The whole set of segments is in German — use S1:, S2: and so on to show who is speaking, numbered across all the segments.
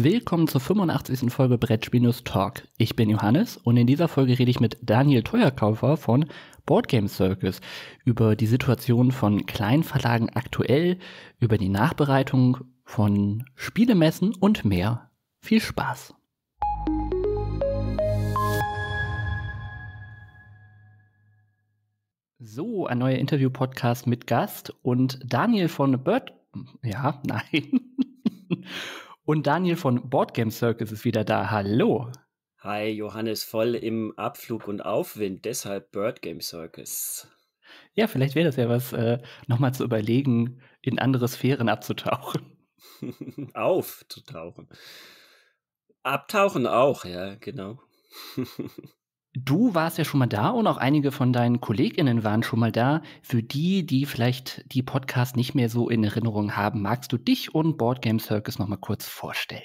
S1: Willkommen zur 85. Folge Brettspinus Talk. Ich bin Johannes und in dieser Folge rede ich mit Daniel Teuerkaufer von Board Game Circus über die Situation von Kleinverlagen aktuell, über die Nachbereitung von Spielemessen und mehr. Viel Spaß! So, ein neuer Interview-Podcast mit Gast und Daniel von Bird. Ja, nein. Und Daniel von Board Game Circus ist wieder da. Hallo.
S2: Hi, Johannes, voll im Abflug und Aufwind, deshalb Bird Game Circus.
S1: Ja, vielleicht wäre das ja was, äh, nochmal zu überlegen, in andere Sphären abzutauchen.
S2: Aufzutauchen. Abtauchen auch, ja, genau.
S1: Du warst ja schon mal da und auch einige von deinen KollegInnen waren schon mal da. Für die, die vielleicht die Podcast nicht mehr so in Erinnerung haben, magst du dich und Board Game Circus noch mal kurz vorstellen?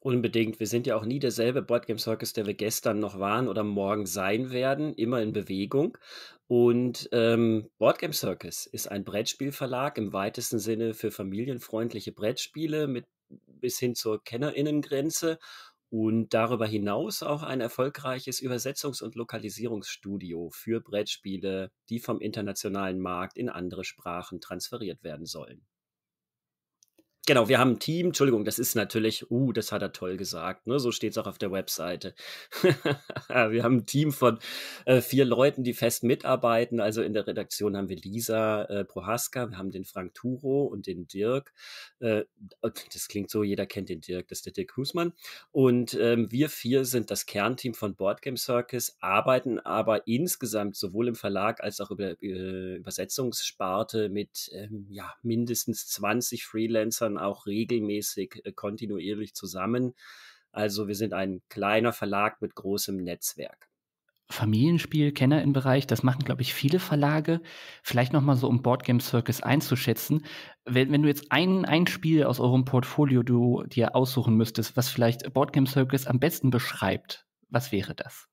S2: Unbedingt. Wir sind ja auch nie derselbe Board Game Circus, der wir gestern noch waren oder morgen sein werden, immer in Bewegung. Und ähm, Board Game Circus ist ein Brettspielverlag im weitesten Sinne für familienfreundliche Brettspiele mit bis hin zur Kennerinnengrenze und darüber hinaus auch ein erfolgreiches Übersetzungs- und Lokalisierungsstudio für Brettspiele, die vom internationalen Markt in andere Sprachen transferiert werden sollen. Genau, wir haben ein Team. Entschuldigung, das ist natürlich, uh, das hat er toll gesagt. Ne? So steht es auch auf der Webseite. wir haben ein Team von äh, vier Leuten, die fest mitarbeiten. Also in der Redaktion haben wir Lisa äh, Prohaska, wir haben den Frank Turo und den Dirk. Äh, das klingt so, jeder kennt den Dirk, das ist der Dirk Husmann. Und ähm, wir vier sind das Kernteam von Boardgame Circus, arbeiten aber insgesamt sowohl im Verlag als auch über äh, Übersetzungssparte mit ähm, ja, mindestens 20 Freelancern auch regelmäßig äh, kontinuierlich zusammen. Also wir sind ein kleiner Verlag mit großem Netzwerk.
S1: Familienspiel, Kenner im Bereich, das machen, glaube ich, viele Verlage. Vielleicht nochmal so, um Boardgame Circus einzuschätzen. Wenn, wenn du jetzt ein, ein Spiel aus eurem Portfolio du dir aussuchen müsstest, was vielleicht Boardgame Circus am besten beschreibt, was wäre das?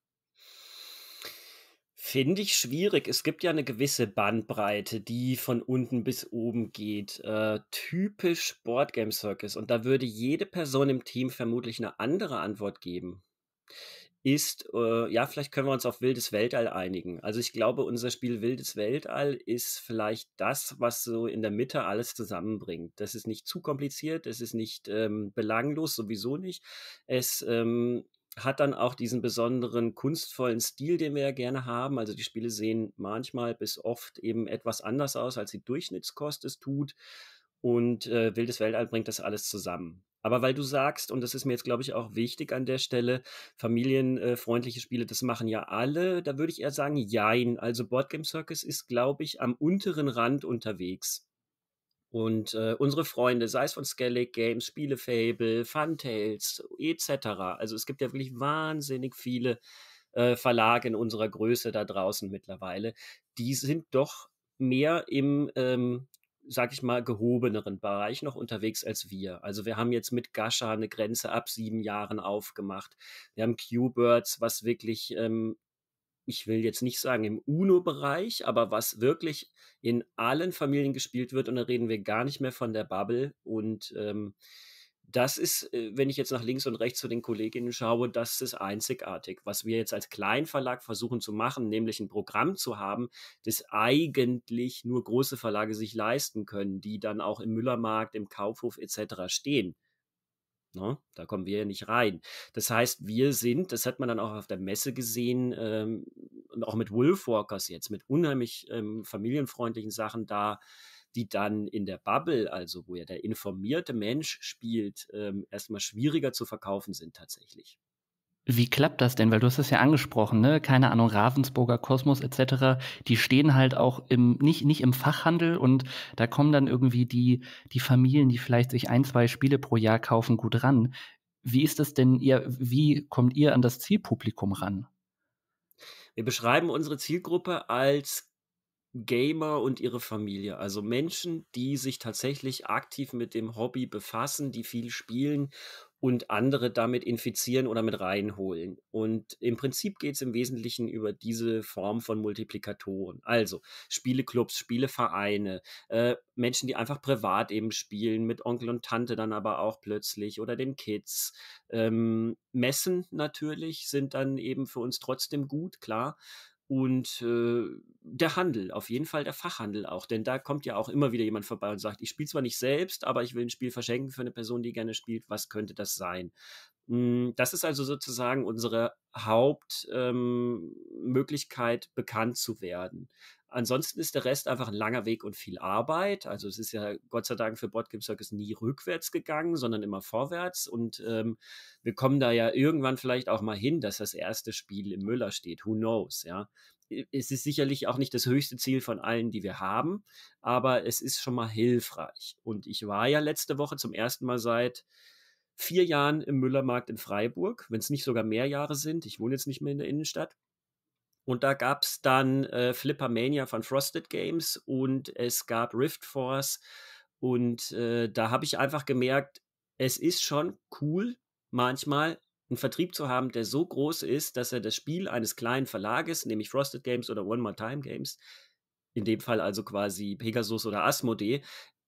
S2: Finde ich schwierig. Es gibt ja eine gewisse Bandbreite, die von unten bis oben geht. Äh, typisch Boardgame Circus. Und da würde jede Person im Team vermutlich eine andere Antwort geben. Ist, äh, ja, vielleicht können wir uns auf Wildes Weltall einigen. Also ich glaube, unser Spiel Wildes Weltall ist vielleicht das, was so in der Mitte alles zusammenbringt. Das ist nicht zu kompliziert, es ist nicht ähm, belanglos, sowieso nicht. Es ähm, hat dann auch diesen besonderen kunstvollen Stil, den wir ja gerne haben. Also die Spiele sehen manchmal bis oft eben etwas anders aus, als die Durchschnittskost es tut. Und äh, Wildes Weltall bringt das alles zusammen. Aber weil du sagst, und das ist mir jetzt, glaube ich, auch wichtig an der Stelle, familienfreundliche äh, Spiele, das machen ja alle, da würde ich eher sagen, jein. Also Boardgame Circus ist, glaube ich, am unteren Rand unterwegs. Und äh, unsere Freunde, sei es von Skellig Games, Spielefable, Funtails etc. Also es gibt ja wirklich wahnsinnig viele äh, Verlage in unserer Größe da draußen mittlerweile. Die sind doch mehr im, ähm, sag ich mal, gehobeneren Bereich noch unterwegs als wir. Also wir haben jetzt mit Gascha eine Grenze ab sieben Jahren aufgemacht. Wir haben Q-Birds, was wirklich ähm, ich will jetzt nicht sagen im UNO-Bereich, aber was wirklich in allen Familien gespielt wird, und da reden wir gar nicht mehr von der Bubble. Und ähm, das ist, äh, wenn ich jetzt nach links und rechts zu den Kolleginnen schaue, das ist einzigartig. Was wir jetzt als Kleinverlag versuchen zu machen, nämlich ein Programm zu haben, das eigentlich nur große Verlage sich leisten können, die dann auch im Müllermarkt, im Kaufhof etc. stehen. Ne? Da kommen wir ja nicht rein. Das heißt, wir sind, das hat man dann auch auf der Messe gesehen, ähm, auch mit Wolfwalkers jetzt, mit unheimlich ähm, familienfreundlichen Sachen da, die dann in der Bubble, also wo ja der informierte Mensch spielt, ähm, erstmal schwieriger zu verkaufen sind tatsächlich.
S1: Wie klappt das denn? Weil du hast es ja angesprochen, ne? Keine Ahnung, Ravensburger Kosmos etc. Die stehen halt auch im, nicht, nicht im Fachhandel und da kommen dann irgendwie die, die Familien, die vielleicht sich ein, zwei Spiele pro Jahr kaufen, gut ran. Wie ist das denn ihr, wie kommt ihr an das Zielpublikum ran?
S2: Wir beschreiben unsere Zielgruppe als Gamer und ihre Familie, also Menschen, die sich tatsächlich aktiv mit dem Hobby befassen, die viel spielen und andere damit infizieren oder mit reinholen. Und im Prinzip geht es im Wesentlichen über diese Form von Multiplikatoren. Also Spieleclubs, Spielevereine, äh, Menschen, die einfach privat eben spielen, mit Onkel und Tante dann aber auch plötzlich oder den Kids. Ähm, Messen natürlich sind dann eben für uns trotzdem gut, klar und äh, der Handel, auf jeden Fall der Fachhandel auch, denn da kommt ja auch immer wieder jemand vorbei und sagt, ich spiele zwar nicht selbst, aber ich will ein Spiel verschenken für eine Person, die gerne spielt, was könnte das sein? Hm, das ist also sozusagen unsere Hauptmöglichkeit, ähm, bekannt zu werden. Ansonsten ist der Rest einfach ein langer Weg und viel Arbeit. Also es ist ja Gott sei Dank für Boardgame Circus nie rückwärts gegangen, sondern immer vorwärts. Und ähm, wir kommen da ja irgendwann vielleicht auch mal hin, dass das erste Spiel im Müller steht. Who knows, ja. Es ist sicherlich auch nicht das höchste Ziel von allen, die wir haben, aber es ist schon mal hilfreich. Und ich war ja letzte Woche zum ersten Mal seit vier Jahren im Müllermarkt in Freiburg, wenn es nicht sogar mehr Jahre sind. Ich wohne jetzt nicht mehr in der Innenstadt. Und da gab es dann äh, Mania von Frosted Games und es gab Rift Force. Und äh, da habe ich einfach gemerkt, es ist schon cool, manchmal einen Vertrieb zu haben, der so groß ist, dass er das Spiel eines kleinen Verlages, nämlich Frosted Games oder One More Time Games, in dem Fall also quasi Pegasus oder Asmodee,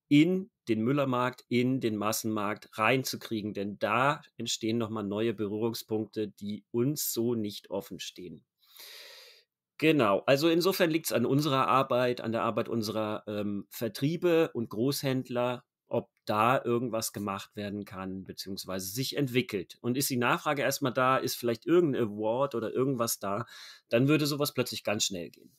S2: in den Müllermarkt, in den Massenmarkt reinzukriegen. Denn da entstehen nochmal neue Berührungspunkte, die uns so nicht offen stehen. Genau, also insofern liegt es an unserer Arbeit, an der Arbeit unserer ähm, Vertriebe und Großhändler, ob da irgendwas gemacht werden kann, beziehungsweise sich entwickelt. Und ist die Nachfrage erstmal da, ist vielleicht irgendein Award oder irgendwas da, dann würde sowas plötzlich ganz schnell gehen.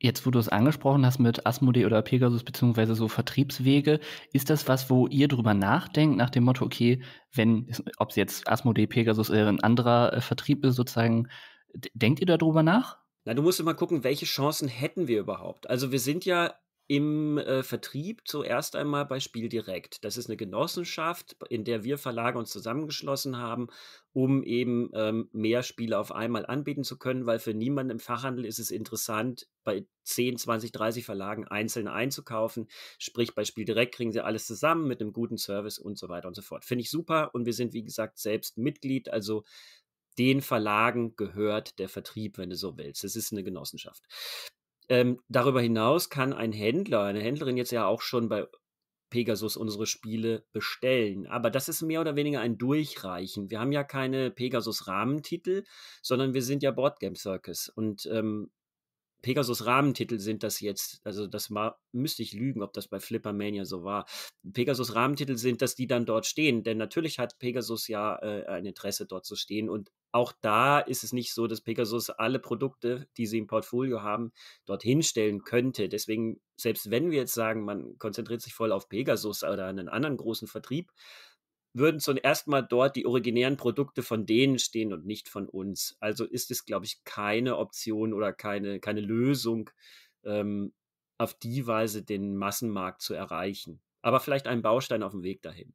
S1: Jetzt, wo du es angesprochen hast mit Asmodee oder Pegasus, beziehungsweise so Vertriebswege, ist das was, wo ihr drüber nachdenkt, nach dem Motto, okay, wenn, ob es jetzt Asmodee, Pegasus oder ein anderer äh, Vertrieb ist, sozusagen, denkt ihr darüber nach?
S2: Na, du musst immer gucken, welche Chancen hätten wir überhaupt. Also wir sind ja im äh, Vertrieb zuerst einmal bei Spiel direkt. Das ist eine Genossenschaft, in der wir Verlage uns zusammengeschlossen haben, um eben ähm, mehr Spiele auf einmal anbieten zu können, weil für niemanden im Fachhandel ist es interessant, bei 10, 20, 30 Verlagen einzeln einzukaufen. Sprich, bei Spiel direkt kriegen sie alles zusammen mit einem guten Service und so weiter und so fort. Finde ich super und wir sind, wie gesagt, selbst Mitglied, also den Verlagen gehört der Vertrieb, wenn du so willst. Es ist eine Genossenschaft. Ähm, darüber hinaus kann ein Händler, eine Händlerin jetzt ja auch schon bei Pegasus unsere Spiele bestellen. Aber das ist mehr oder weniger ein Durchreichen. Wir haben ja keine Pegasus-Rahmentitel, sondern wir sind ja Board Game Circus. Und ähm, Pegasus-Rahmentitel sind das jetzt, also das war, müsste ich lügen, ob das bei Flippermania so war. Pegasus-Rahmentitel sind, dass die dann dort stehen, denn natürlich hat Pegasus ja äh, ein Interesse, dort zu stehen und auch da ist es nicht so, dass Pegasus alle Produkte, die sie im Portfolio haben, dorthin stellen könnte. Deswegen, selbst wenn wir jetzt sagen, man konzentriert sich voll auf Pegasus oder einen anderen großen Vertrieb, würden zuerst mal dort die originären Produkte von denen stehen und nicht von uns. Also ist es, glaube ich, keine Option oder keine, keine Lösung, ähm, auf die Weise den Massenmarkt zu erreichen. Aber vielleicht ein Baustein auf dem Weg dahin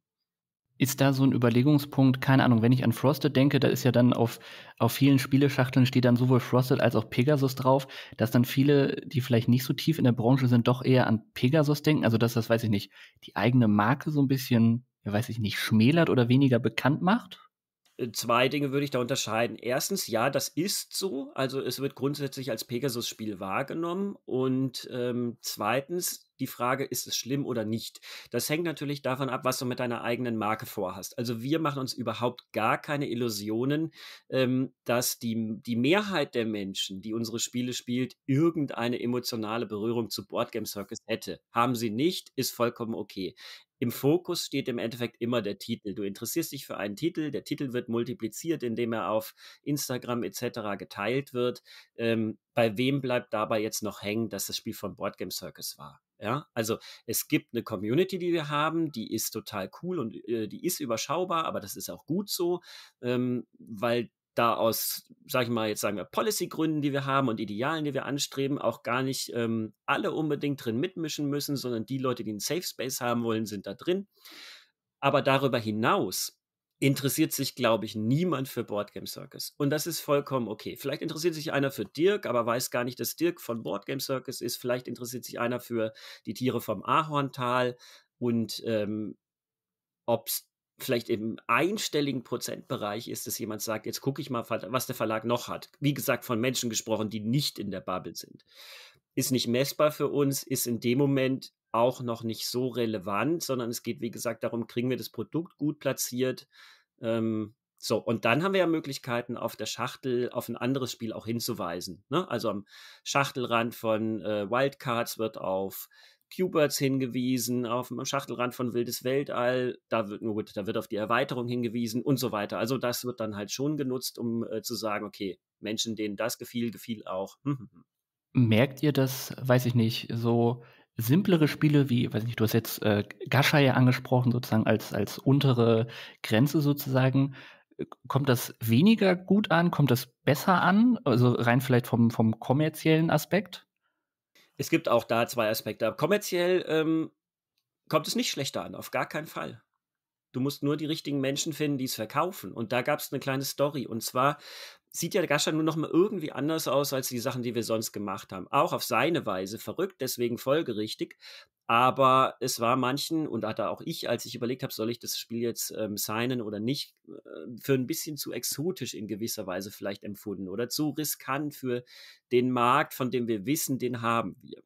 S1: ist da so ein Überlegungspunkt, keine Ahnung, wenn ich an Frosted denke, da ist ja dann auf, auf vielen Spieleschachteln steht dann sowohl Frosted als auch Pegasus drauf, dass dann viele, die vielleicht nicht so tief in der Branche sind, doch eher an Pegasus denken, also dass das, weiß ich nicht, die eigene Marke so ein bisschen, weiß ich nicht, schmälert oder weniger bekannt macht?
S2: Äh, zwei Dinge würde ich da unterscheiden. Erstens, ja, das ist so. Also es wird grundsätzlich als Pegasus-Spiel wahrgenommen. Und ähm, zweitens, die Frage, ist es schlimm oder nicht? Das hängt natürlich davon ab, was du mit deiner eigenen Marke vorhast. Also wir machen uns überhaupt gar keine Illusionen, ähm, dass die, die Mehrheit der Menschen, die unsere Spiele spielt, irgendeine emotionale Berührung zu Boardgame Circus hätte. Haben sie nicht, ist vollkommen okay im Fokus steht im Endeffekt immer der Titel. Du interessierst dich für einen Titel, der Titel wird multipliziert, indem er auf Instagram etc. geteilt wird. Ähm, bei wem bleibt dabei jetzt noch hängen, dass das Spiel von Board Game Circus war? Ja, also es gibt eine Community, die wir haben, die ist total cool und äh, die ist überschaubar, aber das ist auch gut so, ähm, weil da aus, sag ich mal, jetzt sagen wir Policy-Gründen, die wir haben und Idealen, die wir anstreben, auch gar nicht ähm, alle unbedingt drin mitmischen müssen, sondern die Leute, die einen Safe Space haben wollen, sind da drin. Aber darüber hinaus interessiert sich, glaube ich, niemand für Board Game Circus. Und das ist vollkommen okay. Vielleicht interessiert sich einer für Dirk, aber weiß gar nicht, dass Dirk von Board Game Circus ist. Vielleicht interessiert sich einer für die Tiere vom Ahorntal und ähm, ob es vielleicht im einstelligen Prozentbereich ist, dass jemand sagt, jetzt gucke ich mal, was der Verlag noch hat. Wie gesagt, von Menschen gesprochen, die nicht in der Bubble sind. Ist nicht messbar für uns, ist in dem Moment auch noch nicht so relevant, sondern es geht, wie gesagt, darum, kriegen wir das Produkt gut platziert. Ähm, so, und dann haben wir ja Möglichkeiten, auf der Schachtel auf ein anderes Spiel auch hinzuweisen. Ne? Also am Schachtelrand von äh, Wildcards wird auf Q-Birds hingewiesen, auf dem Schachtelrand von Wildes Weltall, da wird, gut, da wird auf die Erweiterung hingewiesen und so weiter. Also das wird dann halt schon genutzt, um äh, zu sagen, okay, Menschen, denen das gefiel, gefiel auch.
S1: Hm, hm, hm. Merkt ihr das, weiß ich nicht, so simplere Spiele wie, weiß ich nicht, du hast jetzt äh, Gascha ja angesprochen, sozusagen als, als untere Grenze sozusagen. Äh, kommt das weniger gut an? Kommt das besser an? Also rein vielleicht vom, vom kommerziellen Aspekt? es gibt
S2: auch da zwei Aspekte. Kommerziell ähm, kommt es nicht schlechter an, auf gar keinen Fall. Du musst nur die richtigen Menschen finden, die es verkaufen. Und da gab es eine kleine Story. Und zwar sieht ja Gascha nur noch mal irgendwie anders aus als die Sachen, die wir sonst gemacht haben. Auch auf seine Weise verrückt, deswegen folgerichtig. Aber es war manchen, und da auch ich, als ich überlegt habe, soll ich das Spiel jetzt ähm, signen oder nicht, äh, für ein bisschen zu exotisch in gewisser Weise vielleicht empfunden oder zu riskant für den Markt, von dem wir wissen, den haben wir.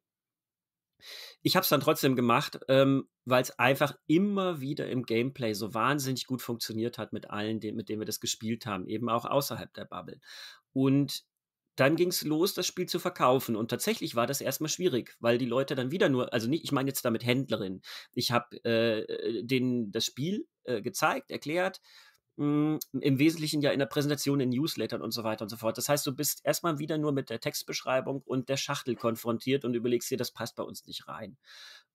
S2: Ich habe es dann trotzdem gemacht, ähm, weil es einfach immer wieder im Gameplay so wahnsinnig gut funktioniert hat mit allen, dem, mit denen wir das gespielt haben, eben auch außerhalb der Bubble. Und dann ging es los, das Spiel zu verkaufen. Und tatsächlich war das erstmal schwierig, weil die Leute dann wieder nur, also nicht, ich meine jetzt damit Händlerin. Ich habe äh, äh, denen das Spiel äh, gezeigt, erklärt, mh, hm, im Wesentlichen ja in der Präsentation, in Newslettern und so weiter und so fort. Das heißt, du bist erstmal wieder nur mit der Textbeschreibung und der Schachtel konfrontiert und überlegst dir, das passt bei uns nicht rein.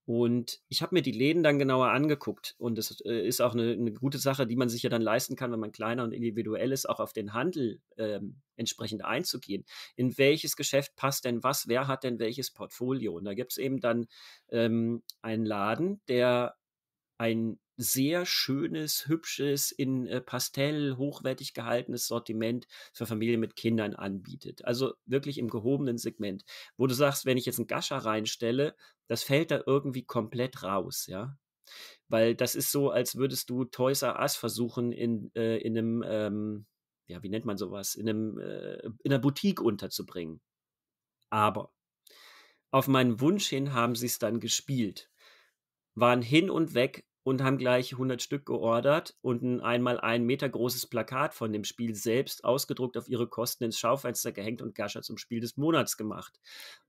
S2: Und ich habe mir die Läden dann genauer angeguckt. Und es äh, ist auch eine, eine, gute Sache, die man sich ja dann leisten kann, wenn man kleiner und individuell ist, auch auf den Handel ähm, entsprechend einzugehen. In welches Geschäft passt denn was? Wer hat denn welches Portfolio? Und da gibt es eben dann ähm, einen Laden, der ein sehr schönes, hübsches, in äh, Pastell hochwertig gehaltenes Sortiment für Familien mit Kindern anbietet. Also wirklich im gehobenen Segment, wo du sagst, wenn ich jetzt einen Gascher reinstelle, das fällt da irgendwie komplett raus, ja. Weil das ist so, als würdest du Toys R Us versuchen, in, äh, in einem, ähm, ja, wie nennt man sowas, in einem, äh, in einer Boutique unterzubringen. Aber auf meinen Wunsch hin haben sie es dann gespielt waren hin und weg und haben gleich 100 Stück geordert und ein einmal ein Meter großes Plakat von dem Spiel selbst ausgedruckt auf ihre Kosten ins Schaufenster gehängt und Gascha zum Spiel des Monats gemacht.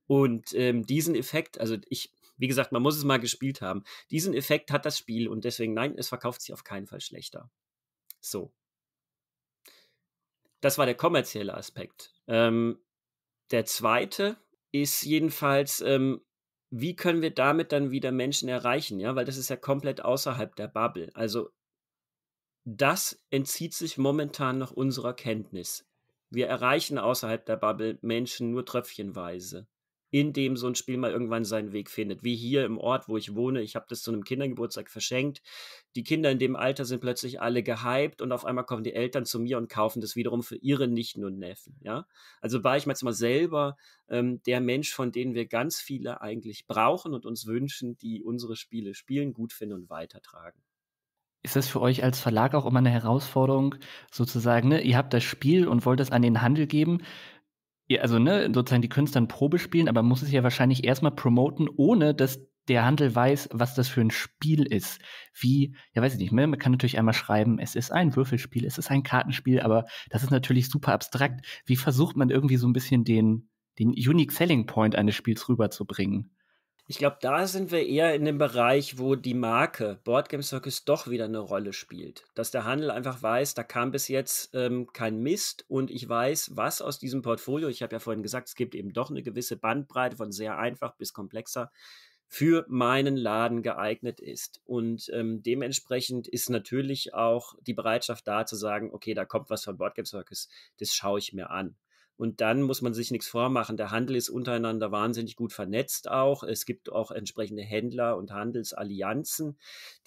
S2: Und ähm, diesen Effekt, also ich, wie gesagt, man muss es mal gespielt haben. Diesen Effekt hat das Spiel und deswegen, nein, es verkauft sich auf keinen Fall schlechter. So. Das war der kommerzielle Aspekt. Ähm, der zweite ist jedenfalls, ähm, wie können wir damit dann wieder Menschen erreichen? Ja, weil das ist ja komplett außerhalb der Bubble. Also das entzieht sich momentan noch unserer Kenntnis. Wir erreichen außerhalb der Bubble Menschen nur tröpfchenweise in dem so ein Spiel mal irgendwann seinen Weg findet. Wie hier im Ort, wo ich wohne. Ich habe das zu einem Kindergeburtstag verschenkt. Die Kinder in dem Alter sind plötzlich alle gehypt und auf einmal kommen die Eltern zu mir und kaufen das wiederum für ihre Nichten und Neffen. Ja? Also war ich jetzt mal selber ähm, der Mensch, von denen wir ganz viele eigentlich brauchen und uns wünschen, die unsere Spiele spielen, gut finden und weitertragen.
S1: Ist das für euch als Verlag auch immer eine Herausforderung, sozusagen, ne? ihr habt das Spiel und wollt es an den Handel geben? ja, also ne, sozusagen die können es dann Probe spielen, aber muss es ja wahrscheinlich erstmal promoten, ohne dass der Handel weiß, was das für ein Spiel ist. Wie, ja weiß ich nicht, ne, man kann natürlich einmal schreiben, es ist ein Würfelspiel, es ist ein Kartenspiel, aber das ist natürlich super abstrakt. Wie versucht man irgendwie so ein bisschen den, den Unique Selling Point eines Spiels rüberzubringen?
S2: Ich glaube, da sind wir eher in dem Bereich, wo die Marke Board Game Circus doch wieder eine Rolle spielt. Dass der Handel einfach weiß, da kam bis jetzt ähm, kein Mist und ich weiß, was aus diesem Portfolio, ich habe ja vorhin gesagt, es gibt eben doch eine gewisse Bandbreite von sehr einfach bis komplexer, für meinen Laden geeignet ist. Und ähm, dementsprechend ist natürlich auch die Bereitschaft da zu sagen, okay, da kommt was von Board Game Circus, das schaue ich mir an. Und dann muss man sich nichts vormachen. Der Handel ist untereinander wahnsinnig gut vernetzt auch. Es gibt auch entsprechende Händler und Handelsallianzen,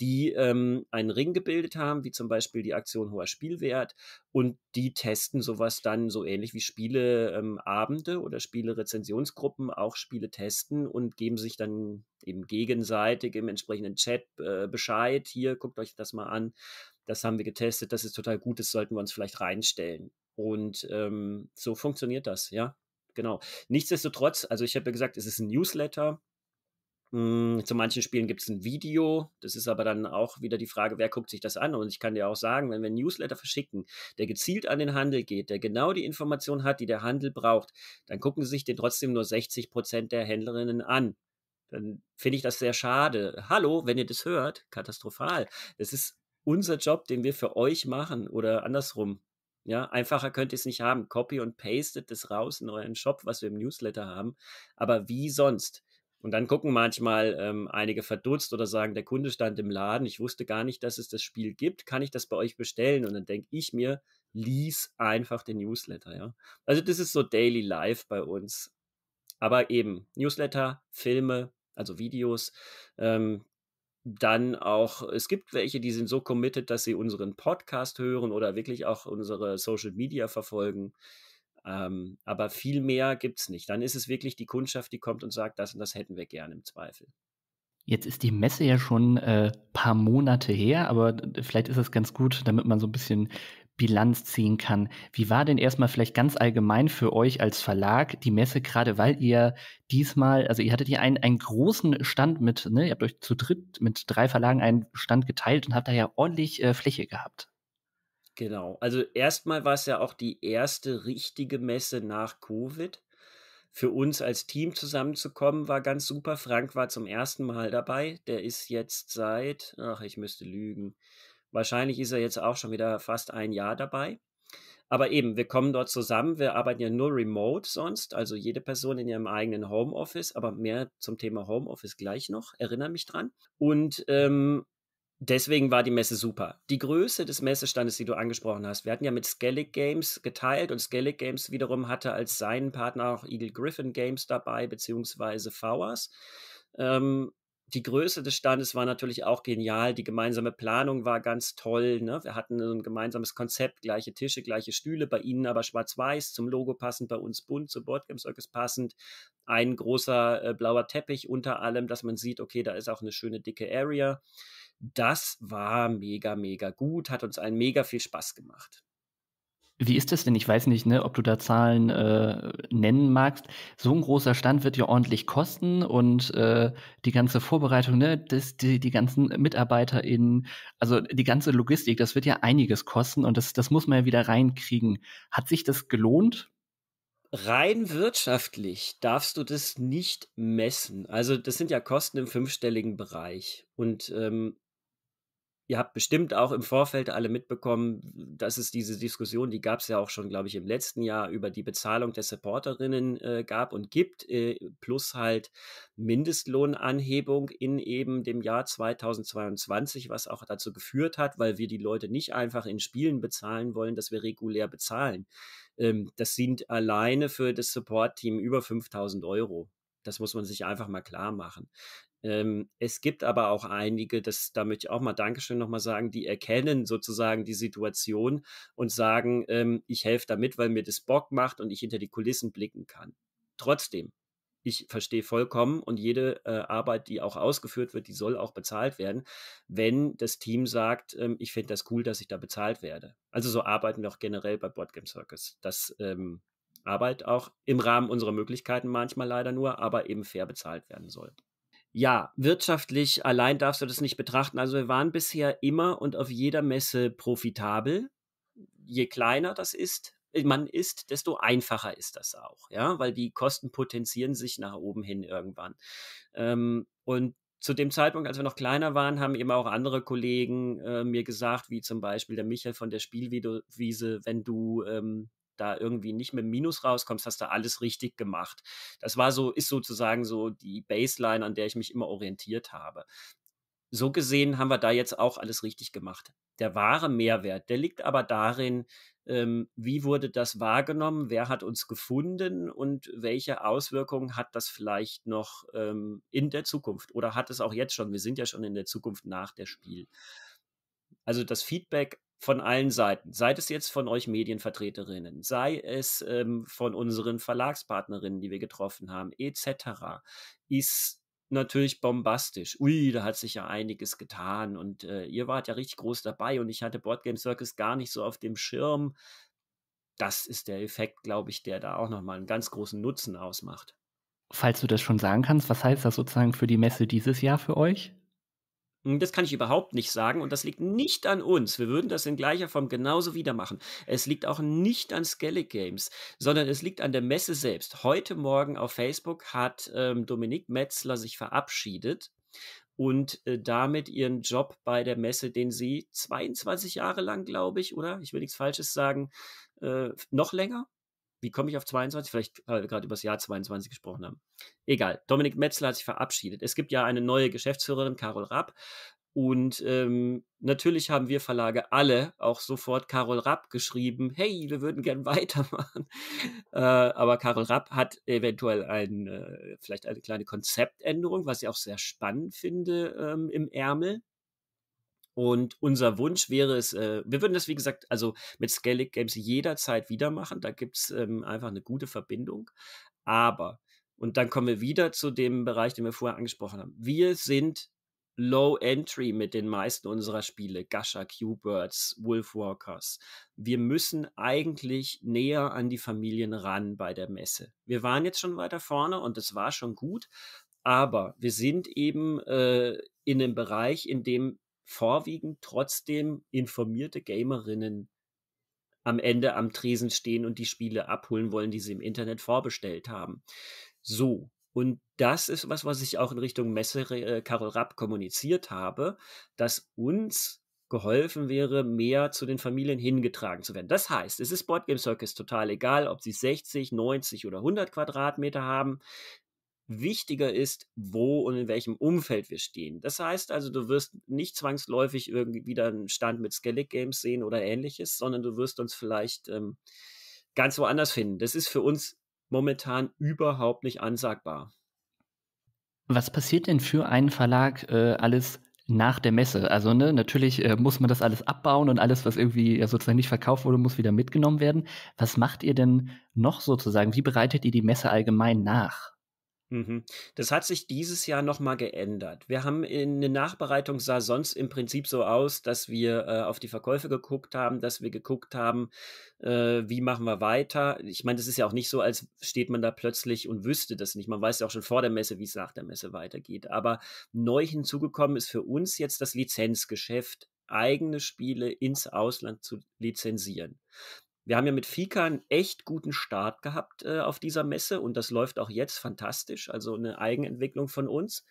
S2: die ähm, einen Ring gebildet haben, wie zum Beispiel die Aktion Hoher Spielwert. Und die testen sowas dann so ähnlich wie Spieleabende ähm, oder Spiele-Rezensionsgruppen auch Spiele testen und geben sich dann eben gegenseitig im entsprechenden Chat äh, Bescheid. Hier, guckt euch das mal an. Das haben wir getestet. Das ist total gut. Das sollten wir uns vielleicht reinstellen. Und ähm, so funktioniert das, ja, genau. Nichtsdestotrotz, also ich habe ja gesagt, es ist ein Newsletter. Hm, zu manchen Spielen gibt es ein Video. Das ist aber dann auch wieder die Frage, wer guckt sich das an? Und ich kann dir auch sagen, wenn wir einen Newsletter verschicken, der gezielt an den Handel geht, der genau die Information hat, die der Handel braucht, dann gucken sich den trotzdem nur 60 Prozent der Händlerinnen an. Dann finde ich das sehr schade. Hallo, wenn ihr das hört, katastrophal. Das ist unser Job, den wir für euch machen oder andersrum. Ja, einfacher könnt ihr es nicht haben. Copy und pastet das raus in euren Shop, was wir im Newsletter haben. Aber wie sonst? Und dann gucken manchmal ähm, einige verdutzt oder sagen, der Kunde stand im Laden, ich wusste gar nicht, dass es das Spiel gibt, kann ich das bei euch bestellen? Und dann denke ich mir, lies einfach den Newsletter, ja. Also das ist so Daily Life bei uns. Aber eben Newsletter, Filme, also Videos, ähm, dann auch, es gibt welche, die sind so committed, dass sie unseren Podcast hören oder wirklich auch unsere Social Media verfolgen. Ähm, aber viel mehr gibt es nicht. Dann ist es wirklich die Kundschaft, die kommt und sagt, das und das hätten wir gerne im Zweifel.
S1: Jetzt ist die Messe ja schon ein äh, paar Monate her, aber vielleicht ist es ganz gut, damit man so ein bisschen Bilanz ziehen kann. Wie war denn erstmal vielleicht ganz allgemein für euch als Verlag die Messe, gerade weil ihr diesmal, also ihr hattet ja einen, einen großen Stand mit, ne, ihr habt euch zu dritt mit drei Verlagen einen Stand geteilt und habt da ja ordentlich äh, Fläche gehabt.
S2: Genau, also erstmal war es ja auch die erste richtige Messe nach Covid für uns als Team zusammenzukommen, war ganz super. Frank war zum ersten Mal dabei. Der ist jetzt seit, ach, ich müsste lügen, Wahrscheinlich ist er jetzt auch schon wieder fast ein Jahr dabei. Aber eben, wir kommen dort zusammen. Wir arbeiten ja nur remote sonst, also jede Person in ihrem eigenen Homeoffice, aber mehr zum Thema Homeoffice gleich noch, erinnere mich dran. Und ähm, deswegen war die Messe super. Die Größe des Messestandes, die du angesprochen hast, wir hatten ja mit Skellig Games geteilt und Skellig Games wiederum hatte als seinen Partner auch Eagle Griffin Games dabei, beziehungsweise Fowers. Ähm, die Größe des Standes war natürlich auch genial. Die gemeinsame Planung war ganz toll. Ne? Wir hatten so ein gemeinsames Konzept, gleiche Tische, gleiche Stühle, bei Ihnen aber schwarz-weiß, zum Logo passend, bei uns bunt, zum Boardgame Circus passend. Ein großer äh, blauer Teppich unter allem, dass man sieht, okay, da ist auch eine schöne dicke Area. Das war mega, mega gut, hat uns allen mega viel Spaß gemacht.
S1: Wie ist das denn? Ich weiß nicht, ne, ob du da Zahlen äh, nennen magst. So ein großer Stand wird ja ordentlich kosten und äh, die ganze Vorbereitung, ne, das, die, die ganzen MitarbeiterInnen, also die ganze Logistik, das wird ja einiges kosten und das, das muss man ja wieder reinkriegen. Hat sich das gelohnt?
S2: Rein wirtschaftlich darfst du das nicht messen. Also das sind ja Kosten im fünfstelligen Bereich. Und ähm, Ihr habt bestimmt auch im Vorfeld alle mitbekommen, dass es diese Diskussion, die gab es ja auch schon, glaube ich, im letzten Jahr über die Bezahlung der Supporterinnen äh, gab und gibt, äh, plus halt Mindestlohnanhebung in eben dem Jahr 2022, was auch dazu geführt hat, weil wir die Leute nicht einfach in Spielen bezahlen wollen, dass wir regulär bezahlen. Ähm, das sind alleine für das Support-Team über 5000 Euro. Das muss man sich einfach mal klar machen. Ähm, es gibt aber auch einige, das, da möchte ich auch mal Dankeschön nochmal sagen, die erkennen sozusagen die Situation und sagen, ähm, ich helfe damit, weil mir das Bock macht und ich hinter die Kulissen blicken kann. Trotzdem, ich verstehe vollkommen und jede äh, Arbeit, die auch ausgeführt wird, die soll auch bezahlt werden, wenn das Team sagt, ähm, ich finde das cool, dass ich da bezahlt werde. Also so arbeiten wir auch generell bei Boardgame Circus. Das ähm, Arbeit auch im Rahmen unserer Möglichkeiten manchmal leider nur, aber eben fair bezahlt werden soll ja, wirtschaftlich allein darfst du das nicht betrachten. Also wir waren bisher immer und auf jeder Messe profitabel. Je kleiner das ist, äh, man ist, desto einfacher ist das auch, ja, weil die Kosten potenzieren sich nach oben hin irgendwann. Ähm, und zu dem Zeitpunkt, als wir noch kleiner waren, haben eben auch andere Kollegen äh, mir gesagt, wie zum Beispiel der Michael von der Spielwiese, wenn du ähm, da irgendwie nicht mit Minus rauskommst, hast du alles richtig gemacht. Das war so, ist sozusagen so die Baseline, an der ich mich immer orientiert habe. So gesehen haben wir da jetzt auch alles richtig gemacht. Der wahre Mehrwert, der liegt aber darin, ähm, wie wurde das wahrgenommen, wer hat uns gefunden und welche Auswirkungen hat das vielleicht noch ähm, in der Zukunft oder hat es auch jetzt schon? Wir sind ja schon in der Zukunft nach der Spiel. Also das Feedback von allen Seiten, sei es jetzt von euch Medienvertreterinnen, sei es ähm, von unseren Verlagspartnerinnen, die wir getroffen haben, etc., ist natürlich bombastisch. Ui, da hat sich ja einiges getan und äh, ihr wart ja richtig groß dabei und ich hatte Board Game Circus gar nicht so auf dem Schirm. Das ist der Effekt, glaube ich, der da auch nochmal einen ganz großen Nutzen ausmacht.
S1: Falls du das schon sagen kannst, was heißt das sozusagen für die Messe dieses Jahr für euch?
S2: Hm, das kann ich überhaupt nicht sagen und das liegt nicht an uns. Wir würden das in gleicher Form genauso wieder machen. Es liegt auch nicht an Skellig Games, sondern es liegt an der Messe selbst. Heute Morgen auf Facebook hat ähm, Dominik Metzler sich verabschiedet und äh, damit ihren Job bei der Messe, den sie 22 Jahre lang, glaube ich, oder ich will nichts Falsches sagen, äh, noch länger, wie komme ich auf 22? Vielleicht, weil wir gerade über das Jahr 22 gesprochen haben. Egal. Dominik Metzler hat sich verabschiedet. Es gibt ja eine neue Geschäftsführerin, Carol Rapp. Und ähm, natürlich haben wir Verlage alle auch sofort Carol Rapp geschrieben, hey, wir würden gern weitermachen. äh, aber Carol Rapp hat eventuell ein, äh, vielleicht eine kleine Konzeptänderung, was ich auch sehr spannend finde, ähm, im Ärmel. Und unser Wunsch wäre es, äh, wir würden das, wie gesagt, also mit Scalic Games jederzeit wieder machen. Da gibt es ähm, einfach eine gute Verbindung. Aber, und dann kommen wir wieder zu dem Bereich, den wir vorher angesprochen haben. Wir sind Low Entry mit den meisten unserer Spiele, Gasha, Q-Birds, Wolfwalkers. Wir müssen eigentlich näher an die Familien ran bei der Messe. Wir waren jetzt schon weiter vorne und es war schon gut, aber wir sind eben äh, in einem Bereich, in dem vorwiegend trotzdem informierte Gamerinnen am Ende am Tresen stehen und die Spiele abholen wollen, die sie im Internet vorbestellt haben. So. Und das ist was, was ich auch in Richtung Messe äh, Karol Rapp kommuniziert habe, dass uns geholfen wäre, mehr zu den Familien hingetragen zu werden. Das heißt, es ist Boardgame Circus total egal, ob sie 60, 90 oder 100 Quadratmeter haben wichtiger ist, wo und in welchem Umfeld wir stehen. Das heißt also, du wirst nicht zwangsläufig irgendwie wieder einen Stand mit Skellig Games sehen oder ähnliches, sondern du wirst uns vielleicht ähm, ganz woanders finden. Das ist für uns momentan überhaupt nicht ansagbar.
S1: Was passiert denn für einen Verlag äh, alles nach der Messe? Also ne, natürlich äh, muss man das alles abbauen und alles, was irgendwie ja, sozusagen nicht verkauft wurde, muss wieder mitgenommen werden. Was macht ihr denn noch sozusagen? Wie bereitet ihr die Messe allgemein nach?
S2: Mhm. Das hat sich dieses Jahr nochmal geändert. Wir haben in der ne Nachbereitung sah sonst im Prinzip so aus, dass wir äh, auf die Verkäufe geguckt haben, dass wir geguckt haben, äh, wie machen wir weiter. Ich meine, das ist ja auch nicht so, als steht man da plötzlich und wüsste das nicht. Man weiß ja auch schon vor der Messe, wie es nach der Messe weitergeht. Aber neu hinzugekommen ist für uns jetzt das Lizenzgeschäft eigene Spiele ins Ausland zu lizenzieren. Wir haben ja mit Fika einen echt guten Start gehabt äh, auf dieser Messe und das läuft auch jetzt fantastisch, also eine Eigenentwicklung von uns.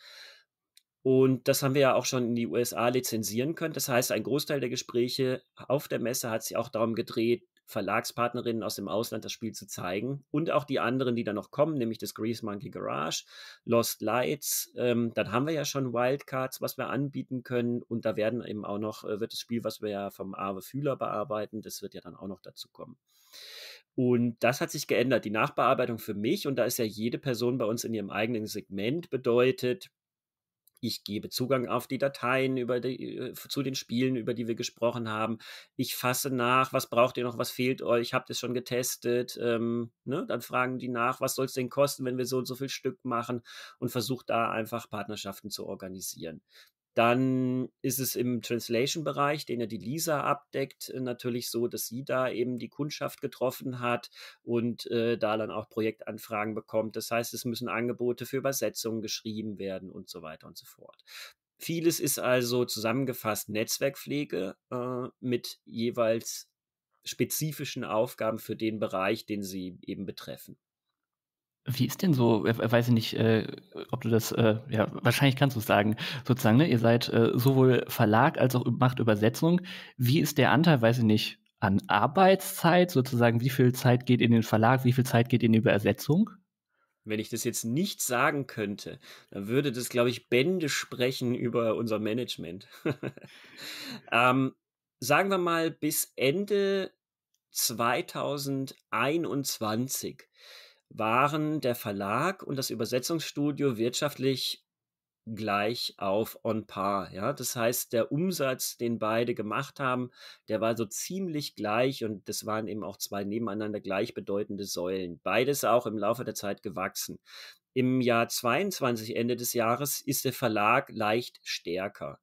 S2: Und das haben wir ja auch schon in die USA lizenzieren können. Das heißt, ein Großteil der Gespräche auf der Messe hat sich auch darum gedreht, Verlagspartnerinnen aus dem Ausland das Spiel zu zeigen und auch die anderen, die da noch kommen, nämlich das Grease Monkey Garage, Lost Lights. Ähm, dann haben wir ja schon Wildcards, was wir anbieten können und da werden eben auch noch, äh, wird das Spiel, was wir ja vom Arve Fühler bearbeiten, das wird ja dann auch noch dazu kommen. Und das hat sich geändert. Die Nachbearbeitung für mich, und da ist ja jede Person bei uns in ihrem eigenen Segment, bedeutet, ich gebe Zugang auf die Dateien über die, äh, zu den Spielen, über die wir gesprochen haben. Ich fasse nach, was braucht ihr noch, was fehlt euch, habt ihr es schon getestet? Ähm, ne? Dann fragen die nach, was soll es denn kosten, wenn wir so und so viel Stück machen und versucht da einfach Partnerschaften zu organisieren. Dann ist es im Translation-Bereich, den ja die Lisa abdeckt, äh, natürlich so, dass sie da eben die Kundschaft getroffen hat und äh, da dann auch Projektanfragen bekommt. Das heißt, es müssen Angebote für Übersetzungen geschrieben werden und so weiter und so fort. Vieles ist also zusammengefasst Netzwerkpflege äh, mit jeweils spezifischen Aufgaben für den Bereich, den sie eben betreffen.
S1: Wie ist denn so, äh, weiß ich nicht, äh, ob du das, äh, ja, wahrscheinlich kannst du es sagen, sozusagen, ne? ihr seid äh, sowohl Verlag als auch macht Übersetzung. Wie ist der Anteil, weiß ich nicht, an Arbeitszeit sozusagen? Wie viel Zeit geht in den Verlag, wie viel Zeit geht in die Übersetzung?
S2: Wenn ich das jetzt nicht sagen könnte, dann würde das, glaube ich, Bände sprechen über unser Management. ähm, sagen wir mal, bis Ende 2021 waren der Verlag und das Übersetzungsstudio wirtschaftlich gleich auf on par. Ja, das heißt, der Umsatz, den beide gemacht haben, der war so ziemlich gleich und das waren eben auch zwei nebeneinander gleichbedeutende Säulen. Beides auch im Laufe der Zeit gewachsen. Im Jahr 22, Ende des Jahres, ist der Verlag leicht stärker.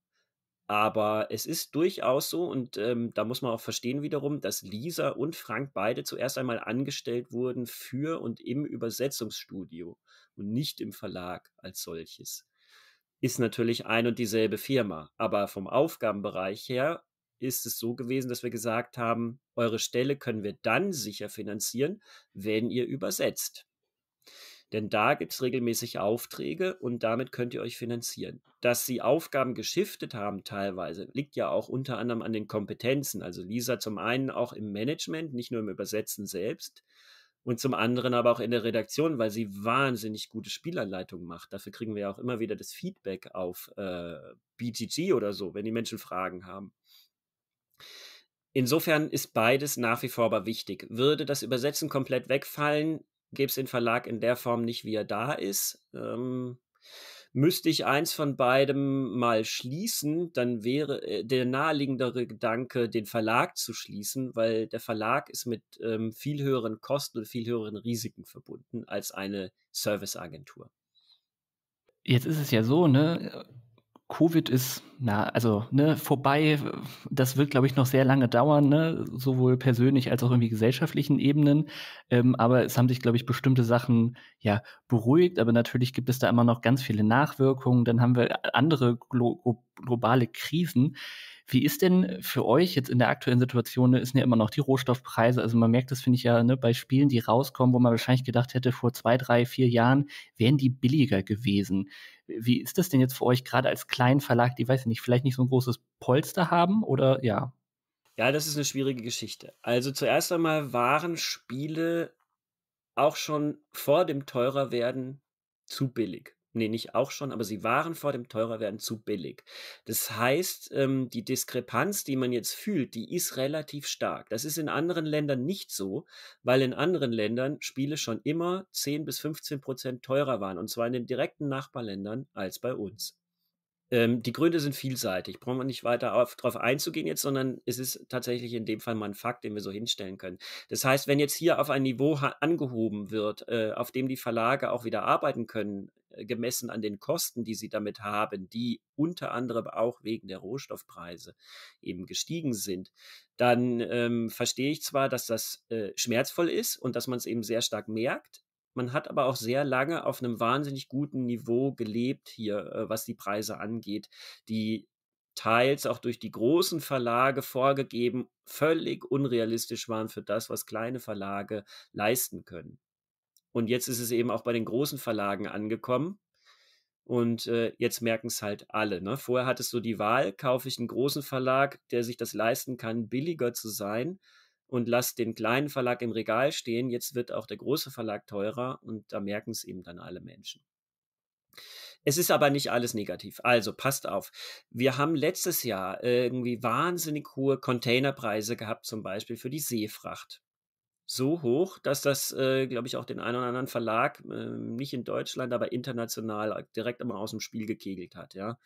S2: Aber es ist durchaus so, und ähm, da muss man auch verstehen wiederum, dass Lisa und Frank beide zuerst einmal angestellt wurden für und im Übersetzungsstudio und nicht im Verlag als solches. Ist natürlich ein und dieselbe Firma, aber vom Aufgabenbereich her ist es so gewesen, dass wir gesagt haben, eure Stelle können wir dann sicher finanzieren, wenn ihr übersetzt. Denn da gibt es regelmäßig Aufträge und damit könnt ihr euch finanzieren. Dass sie Aufgaben geschiftet haben teilweise, liegt ja auch unter anderem an den Kompetenzen. Also Lisa zum einen auch im Management, nicht nur im Übersetzen selbst, und zum anderen aber auch in der Redaktion, weil sie wahnsinnig gute Spielanleitungen macht. Dafür kriegen wir ja auch immer wieder das Feedback auf äh, BGG oder so, wenn die Menschen Fragen haben. Insofern ist beides nach wie vor aber wichtig. Würde das Übersetzen komplett wegfallen, gäbe es den Verlag in der Form nicht, wie er da ist. Ähm, müsste ich eins von beidem mal schließen, dann wäre äh, der naheliegendere Gedanke, den Verlag zu schließen, weil der Verlag ist mit ähm, viel höheren Kosten und viel höheren Risiken verbunden als eine Serviceagentur.
S1: Jetzt ist es ja so, ne? Äh, Covid ist, na, also, ne, vorbei. Das wird, glaube ich, noch sehr lange dauern, ne, sowohl persönlich als auch irgendwie gesellschaftlichen Ebenen. Ähm, aber es haben sich, glaube ich, bestimmte Sachen, ja, beruhigt. Aber natürlich gibt es da immer noch ganz viele Nachwirkungen. Dann haben wir andere glo globale Krisen, wie ist denn für euch jetzt in der aktuellen Situation, ne, ist ja immer noch die Rohstoffpreise, also man merkt das, finde ich ja, ne, bei Spielen, die rauskommen, wo man wahrscheinlich gedacht hätte, vor zwei, drei, vier Jahren wären die billiger gewesen. Wie ist das denn jetzt für euch gerade als kleinen Verlag, die, weiß ich nicht, vielleicht nicht so ein großes Polster haben oder ja?
S2: Ja, das ist eine schwierige Geschichte. Also zuerst einmal waren Spiele auch schon vor dem teurer werden zu billig nee, nicht auch schon, aber sie waren vor dem Teurerwerden zu billig. Das heißt, ähm, die Diskrepanz, die man jetzt fühlt, die ist relativ stark. Das ist in anderen Ländern nicht so, weil in anderen Ländern Spiele schon immer 10 bis 15 Prozent teurer waren, und zwar in den direkten Nachbarländern als bei uns. Ähm, die Gründe sind vielseitig, brauchen wir nicht weiter darauf einzugehen jetzt, sondern es ist tatsächlich in dem Fall mal ein Fakt, den wir so hinstellen können. Das heißt, wenn jetzt hier auf ein Niveau angehoben wird, äh, auf dem die Verlage auch wieder arbeiten können, äh, gemessen an den Kosten, die sie damit haben, die unter anderem auch wegen der Rohstoffpreise eben gestiegen sind, dann ähm, verstehe ich zwar, dass das äh, schmerzvoll ist und dass man es eben sehr stark merkt, man hat aber auch sehr lange auf einem wahnsinnig guten Niveau gelebt hier, äh, was die Preise angeht, die teils auch durch die großen Verlage vorgegeben völlig unrealistisch waren für das, was kleine Verlage leisten können. Und jetzt ist es eben auch bei den großen Verlagen angekommen. Und äh, jetzt merken es halt alle. Ne? Vorher hattest du die Wahl, kaufe ich einen großen Verlag, der sich das leisten kann, billiger zu sein und lass den kleinen Verlag im Regal stehen. Jetzt wird auch der große Verlag teurer und da merken es eben dann alle Menschen. Es ist aber nicht alles negativ. Also passt auf. Wir haben letztes Jahr irgendwie wahnsinnig hohe Containerpreise gehabt, zum Beispiel für die Seefracht so hoch, dass das, äh, glaube ich, auch den einen oder anderen Verlag, äh, nicht in Deutschland, aber international äh, direkt immer aus dem Spiel gekegelt hat, ja.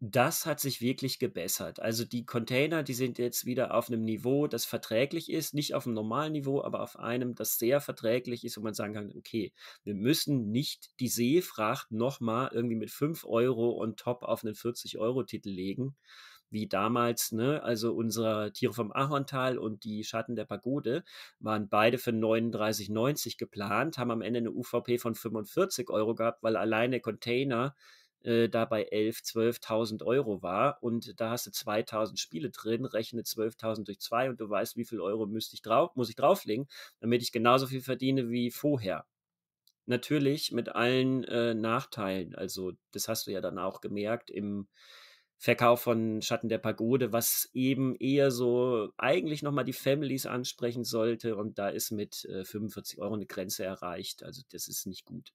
S2: Das hat sich wirklich gebessert. Also die Container, die sind jetzt wieder auf einem Niveau, das verträglich ist, nicht auf einem normalen Niveau, aber auf einem, das sehr verträglich ist, wo man sagen kann, okay, wir müssen nicht die Seefracht nochmal irgendwie mit 5 Euro und top auf einen 40-Euro-Titel legen, wie damals, ne? Also unsere Tiere vom Ahorntal und die Schatten der Pagode waren beide für 39,90 geplant, haben am Ende eine UVP von 45 Euro gehabt, weil alleine Container äh, da bei 11, 12.000 Euro war und da hast du 2.000 Spiele drin, rechne 12.000 durch 2 und du weißt, wie viel Euro müsste ich drauf, muss ich drauflegen, damit ich genauso viel verdiene wie vorher. Natürlich mit allen äh, Nachteilen, also das hast du ja dann auch gemerkt im Verkauf von Schatten der Pagode, was eben eher so eigentlich nochmal die Families ansprechen sollte. Und da ist mit 45 äh, Euro eine Grenze erreicht. Also das ist nicht gut.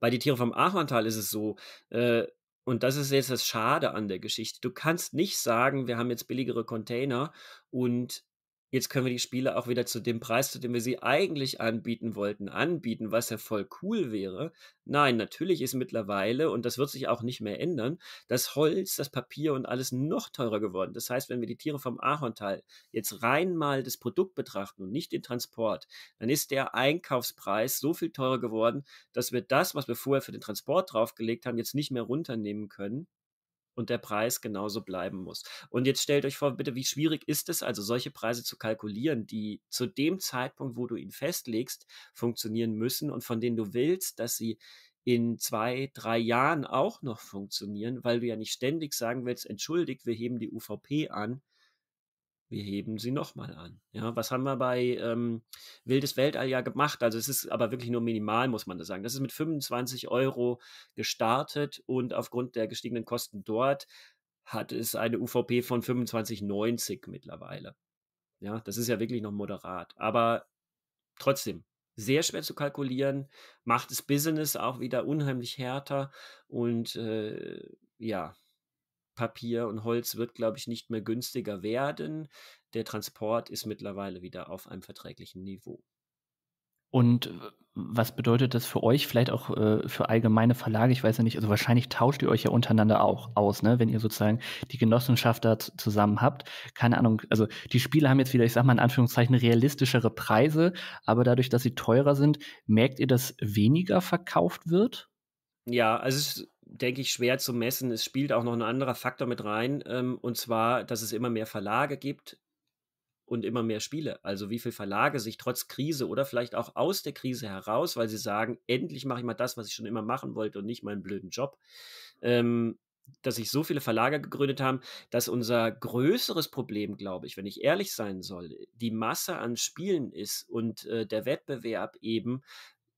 S2: Bei die Tiere vom Ahorntal ist es so, äh, und das ist jetzt das Schade an der Geschichte. Du kannst nicht sagen, wir haben jetzt billigere Container und jetzt können wir die Spiele auch wieder zu dem Preis, zu dem wir sie eigentlich anbieten wollten, anbieten, was ja voll cool wäre. Nein, natürlich ist mittlerweile, und das wird sich auch nicht mehr ändern, das Holz, das Papier und alles noch teurer geworden. Das heißt, wenn wir die Tiere vom Ahorntal jetzt rein mal das Produkt betrachten und nicht den Transport, dann ist der Einkaufspreis so viel teurer geworden, dass wir das, was wir vorher für den Transport draufgelegt haben, jetzt nicht mehr runternehmen können und der Preis genauso bleiben muss. Und jetzt stellt euch vor, bitte, wie schwierig ist es, also solche Preise zu kalkulieren, die zu dem Zeitpunkt, wo du ihn festlegst, funktionieren müssen und von denen du willst, dass sie in zwei, drei Jahren auch noch funktionieren, weil du ja nicht ständig sagen willst, entschuldigt, wir heben die UVP an, wir heben sie nochmal an. Ja, was haben wir bei ähm, Wildes Weltall ja gemacht? Also es ist aber wirklich nur minimal, muss man das sagen. Das ist mit 25 Euro gestartet und aufgrund der gestiegenen Kosten dort hat es eine UVP von 25,90 mittlerweile. Ja, das ist ja wirklich noch moderat. Aber trotzdem, sehr schwer zu kalkulieren, macht das Business auch wieder unheimlich härter und äh, ja, Papier und Holz wird, glaube ich, nicht mehr günstiger werden. Der Transport ist mittlerweile wieder auf einem verträglichen Niveau.
S1: Und äh, was bedeutet das für euch, vielleicht auch äh, für allgemeine Verlage? Ich weiß ja nicht, also wahrscheinlich tauscht ihr euch ja untereinander auch aus, ne? wenn ihr sozusagen die Genossenschaft da zusammen habt. Keine Ahnung, also die Spiele haben jetzt wieder, ich sag mal in Anführungszeichen, realistischere Preise, aber dadurch, dass sie teurer sind, merkt ihr, dass weniger verkauft wird?
S2: Ja, also es ist, denke ich, schwer zu messen. Es spielt auch noch ein anderer Faktor mit rein, ähm, und zwar, dass es immer mehr Verlage gibt und immer mehr Spiele. Also wie viele Verlage sich trotz Krise oder vielleicht auch aus der Krise heraus, weil sie sagen, endlich mache ich mal das, was ich schon immer machen wollte und nicht meinen blöden Job, ähm, dass sich so viele Verlage gegründet haben, dass unser größeres Problem, glaube ich, wenn ich ehrlich sein soll, die Masse an Spielen ist und äh, der Wettbewerb eben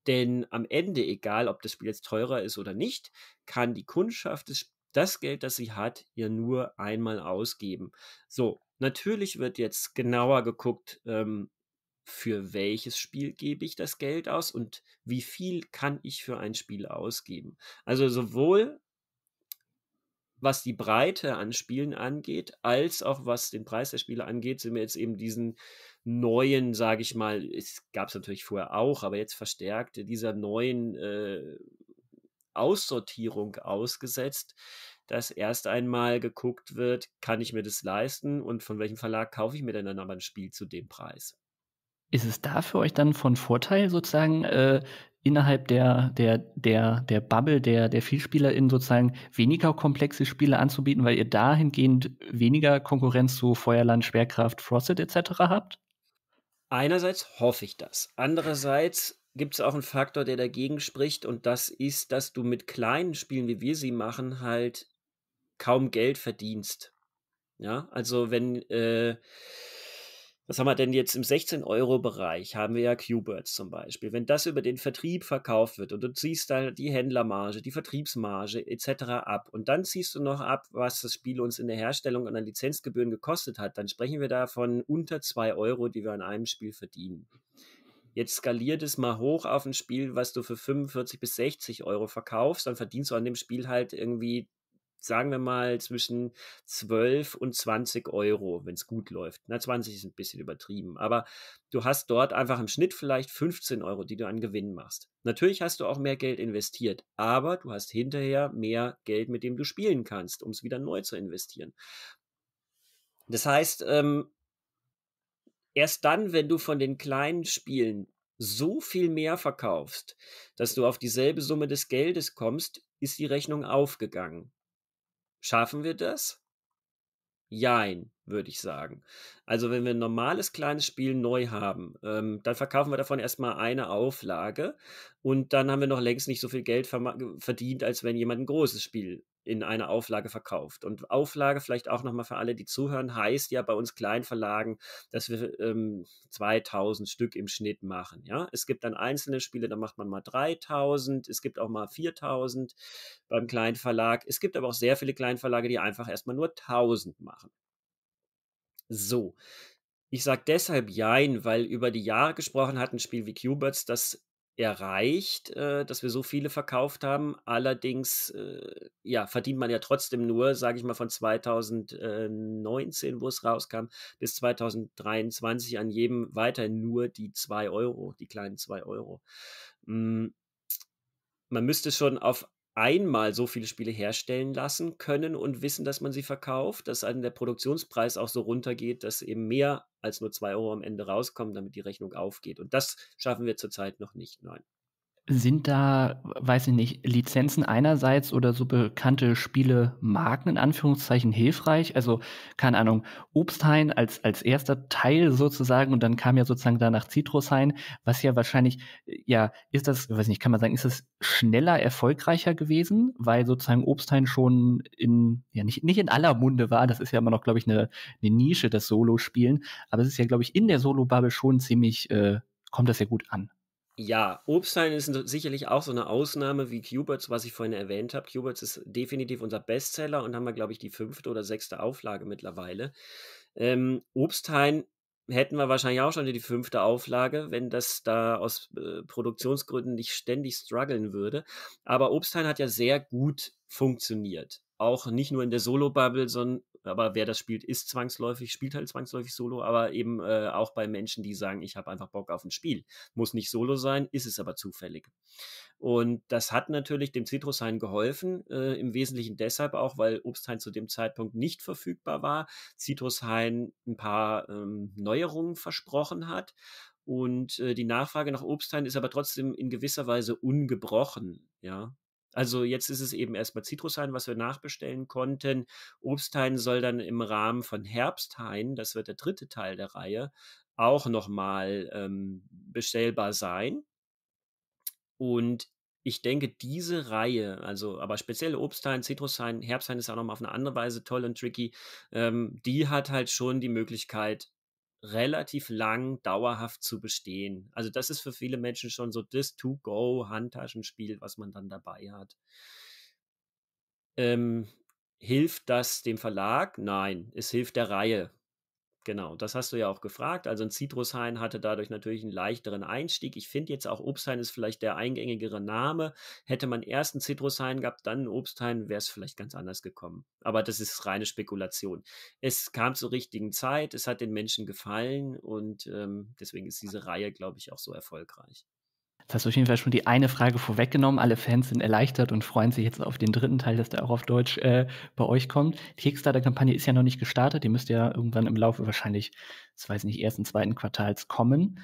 S2: denn am Ende, egal ob das Spiel jetzt teurer ist oder nicht, kann die Kundschaft das, das Geld, das sie hat, ja nur einmal ausgeben. So, natürlich wird jetzt genauer geguckt, ähm, für welches Spiel gebe ich das Geld aus und wie viel kann ich für ein Spiel ausgeben. Also sowohl was die Breite an Spielen angeht, als auch was den Preis der Spiele angeht, sind wir jetzt eben diesen neuen, sage ich mal, es gab es natürlich vorher auch, aber jetzt verstärkt, dieser neuen äh, Aussortierung ausgesetzt, dass erst einmal geguckt wird, kann ich mir das leisten und von welchem Verlag kaufe ich mir denn dann aber ein Spiel zu dem Preis?
S1: Ist es da für euch dann von Vorteil, sozusagen äh, innerhalb der, der, der, der Bubble der, der VielspielerInnen sozusagen weniger komplexe Spiele anzubieten, weil ihr dahingehend weniger Konkurrenz zu Feuerland, Schwerkraft, Frosted etc. habt?
S2: Einerseits hoffe ich das. Andererseits gibt es auch einen Faktor, der dagegen spricht und das ist, dass du mit kleinen Spielen, wie wir sie machen, halt kaum Geld verdienst. Ja, also wenn äh, was haben wir denn jetzt im 16-Euro-Bereich? Haben wir ja Q-Birds zum Beispiel. Wenn das über den Vertrieb verkauft wird und du ziehst da die Händlermarge, die Vertriebsmarge etc. ab und dann ziehst du noch ab, was das Spiel uns in der Herstellung und an Lizenzgebühren gekostet hat, dann sprechen wir da von unter 2 Euro, die wir an einem Spiel verdienen. Jetzt skaliert es mal hoch auf ein Spiel, was du für 45 bis 60 Euro verkaufst, dann verdienst du an dem Spiel halt irgendwie sagen wir mal, zwischen 12 und 20 Euro, wenn es gut läuft. Na, 20 ist ein bisschen übertrieben, aber du hast dort einfach im Schnitt vielleicht 15 Euro, die du an Gewinn machst. Natürlich hast du auch mehr Geld investiert, aber du hast hinterher mehr Geld, mit dem du spielen kannst, um es wieder neu zu investieren. Das heißt, ähm, erst dann, wenn du von den kleinen Spielen so viel mehr verkaufst, dass du auf dieselbe Summe des Geldes kommst, ist die Rechnung aufgegangen. Schaffen wir das? Jein, würde ich sagen. Also wenn wir ein normales kleines Spiel neu haben, ähm, dann verkaufen wir davon erstmal eine Auflage und dann haben wir noch längst nicht so viel Geld verdient, als wenn jemand ein großes Spiel in einer Auflage verkauft. Und Auflage, vielleicht auch nochmal für alle, die zuhören, heißt ja bei uns Kleinverlagen, dass wir ähm, 2000 Stück im Schnitt machen. Ja, es gibt dann einzelne Spiele, da macht man mal 3000, es gibt auch mal 4000 beim Kleinverlag. Es gibt aber auch sehr viele Kleinverlage, die einfach erstmal nur 1000 machen. So. Ich sage deshalb Jein, weil über die Jahre gesprochen hat ein Spiel wie Q-Birds, das erreicht, äh, dass wir so viele verkauft haben. Allerdings, äh, ja, verdient man ja trotzdem nur, sage ich mal, von 2019, wo es rauskam, bis 2023 an jedem weiterhin nur die 2 Euro, die kleinen 2 Euro. Mm, man müsste schon auf einmal so viele Spiele herstellen lassen können und wissen, dass man sie verkauft, dass dann der Produktionspreis auch so runtergeht, dass eben mehr als nur 2 Euro am Ende rauskommen, damit die Rechnung aufgeht. Und das schaffen wir zurzeit noch nicht, nein.
S1: Sind da, weiß ich nicht, Lizenzen einerseits oder so bekannte Spiele Marken in Anführungszeichen hilfreich? Also, keine Ahnung, Obsthain als, als erster Teil sozusagen und dann kam ja sozusagen danach Citrushain, was ja wahrscheinlich, ja, ist das, weiß ich nicht, kann man sagen, ist das schneller erfolgreicher gewesen, weil sozusagen Obsthain schon in, ja, nicht, nicht in aller Munde war, das ist ja immer noch, glaube ich, eine, eine Nische, das Solo-Spielen, aber es ist ja, glaube ich, in der Solo-Bubble schon ziemlich, äh, kommt das ja gut an.
S2: Ja, Obstein ist sicherlich auch so eine Ausnahme wie Cuberts, was ich vorhin erwähnt habe. Cuberts ist definitiv unser Bestseller und haben wir, glaube ich, die fünfte oder sechste Auflage mittlerweile. Ähm, Obstein hätten wir wahrscheinlich auch schon die fünfte Auflage, wenn das da aus äh, Produktionsgründen nicht ständig strugglen würde. Aber Obstein hat ja sehr gut funktioniert. Auch nicht nur in der Solo-Bubble, sondern aber wer das spielt, ist zwangsläufig, spielt halt zwangsläufig Solo, aber eben äh, auch bei Menschen, die sagen, ich habe einfach Bock auf ein Spiel. Muss nicht Solo sein, ist es aber zufällig. Und das hat natürlich dem Citrushain geholfen, äh, im Wesentlichen deshalb auch, weil Obsthain zu dem Zeitpunkt nicht verfügbar war, Citrushain ein paar ähm, Neuerungen versprochen hat und äh, die Nachfrage nach Obsthain ist aber trotzdem in gewisser Weise ungebrochen. Ja, also jetzt ist es eben erstmal Zitrushain, was wir nachbestellen konnten. Obsthain soll dann im Rahmen von Herbsthain, das wird der dritte Teil der Reihe, auch nochmal ähm, bestellbar sein. Und ich denke, diese Reihe, also aber speziell Obsthain, Zitrushain, Herbsthain ist auch nochmal auf eine andere Weise toll und tricky, ähm, die hat halt schon die Möglichkeit, relativ lang dauerhaft zu bestehen. Also das ist für viele Menschen schon so das To-Go-Handtaschenspiel, was man dann dabei hat. Ähm, hilft das dem Verlag? Nein, es hilft der Reihe. Genau, das hast du ja auch gefragt. Also ein Zitrushain hatte dadurch natürlich einen leichteren Einstieg. Ich finde jetzt auch Obsthain ist vielleicht der eingängigere Name. Hätte man erst einen Zitrushain gehabt, dann einen Obsthain, wäre es vielleicht ganz anders gekommen. Aber das ist reine Spekulation. Es kam zur richtigen Zeit, es hat den Menschen gefallen und ähm, deswegen ist diese Reihe, glaube ich, auch so erfolgreich.
S1: Das hast du auf jeden Fall schon die eine Frage vorweggenommen. Alle Fans sind erleichtert und freuen sich jetzt auf den dritten Teil, dass der auch auf Deutsch äh, bei euch kommt. Die Kickstarter-Kampagne ist ja noch nicht gestartet. Die müsste ja irgendwann im Laufe wahrscheinlich, ich weiß nicht, ersten, zweiten Quartals kommen.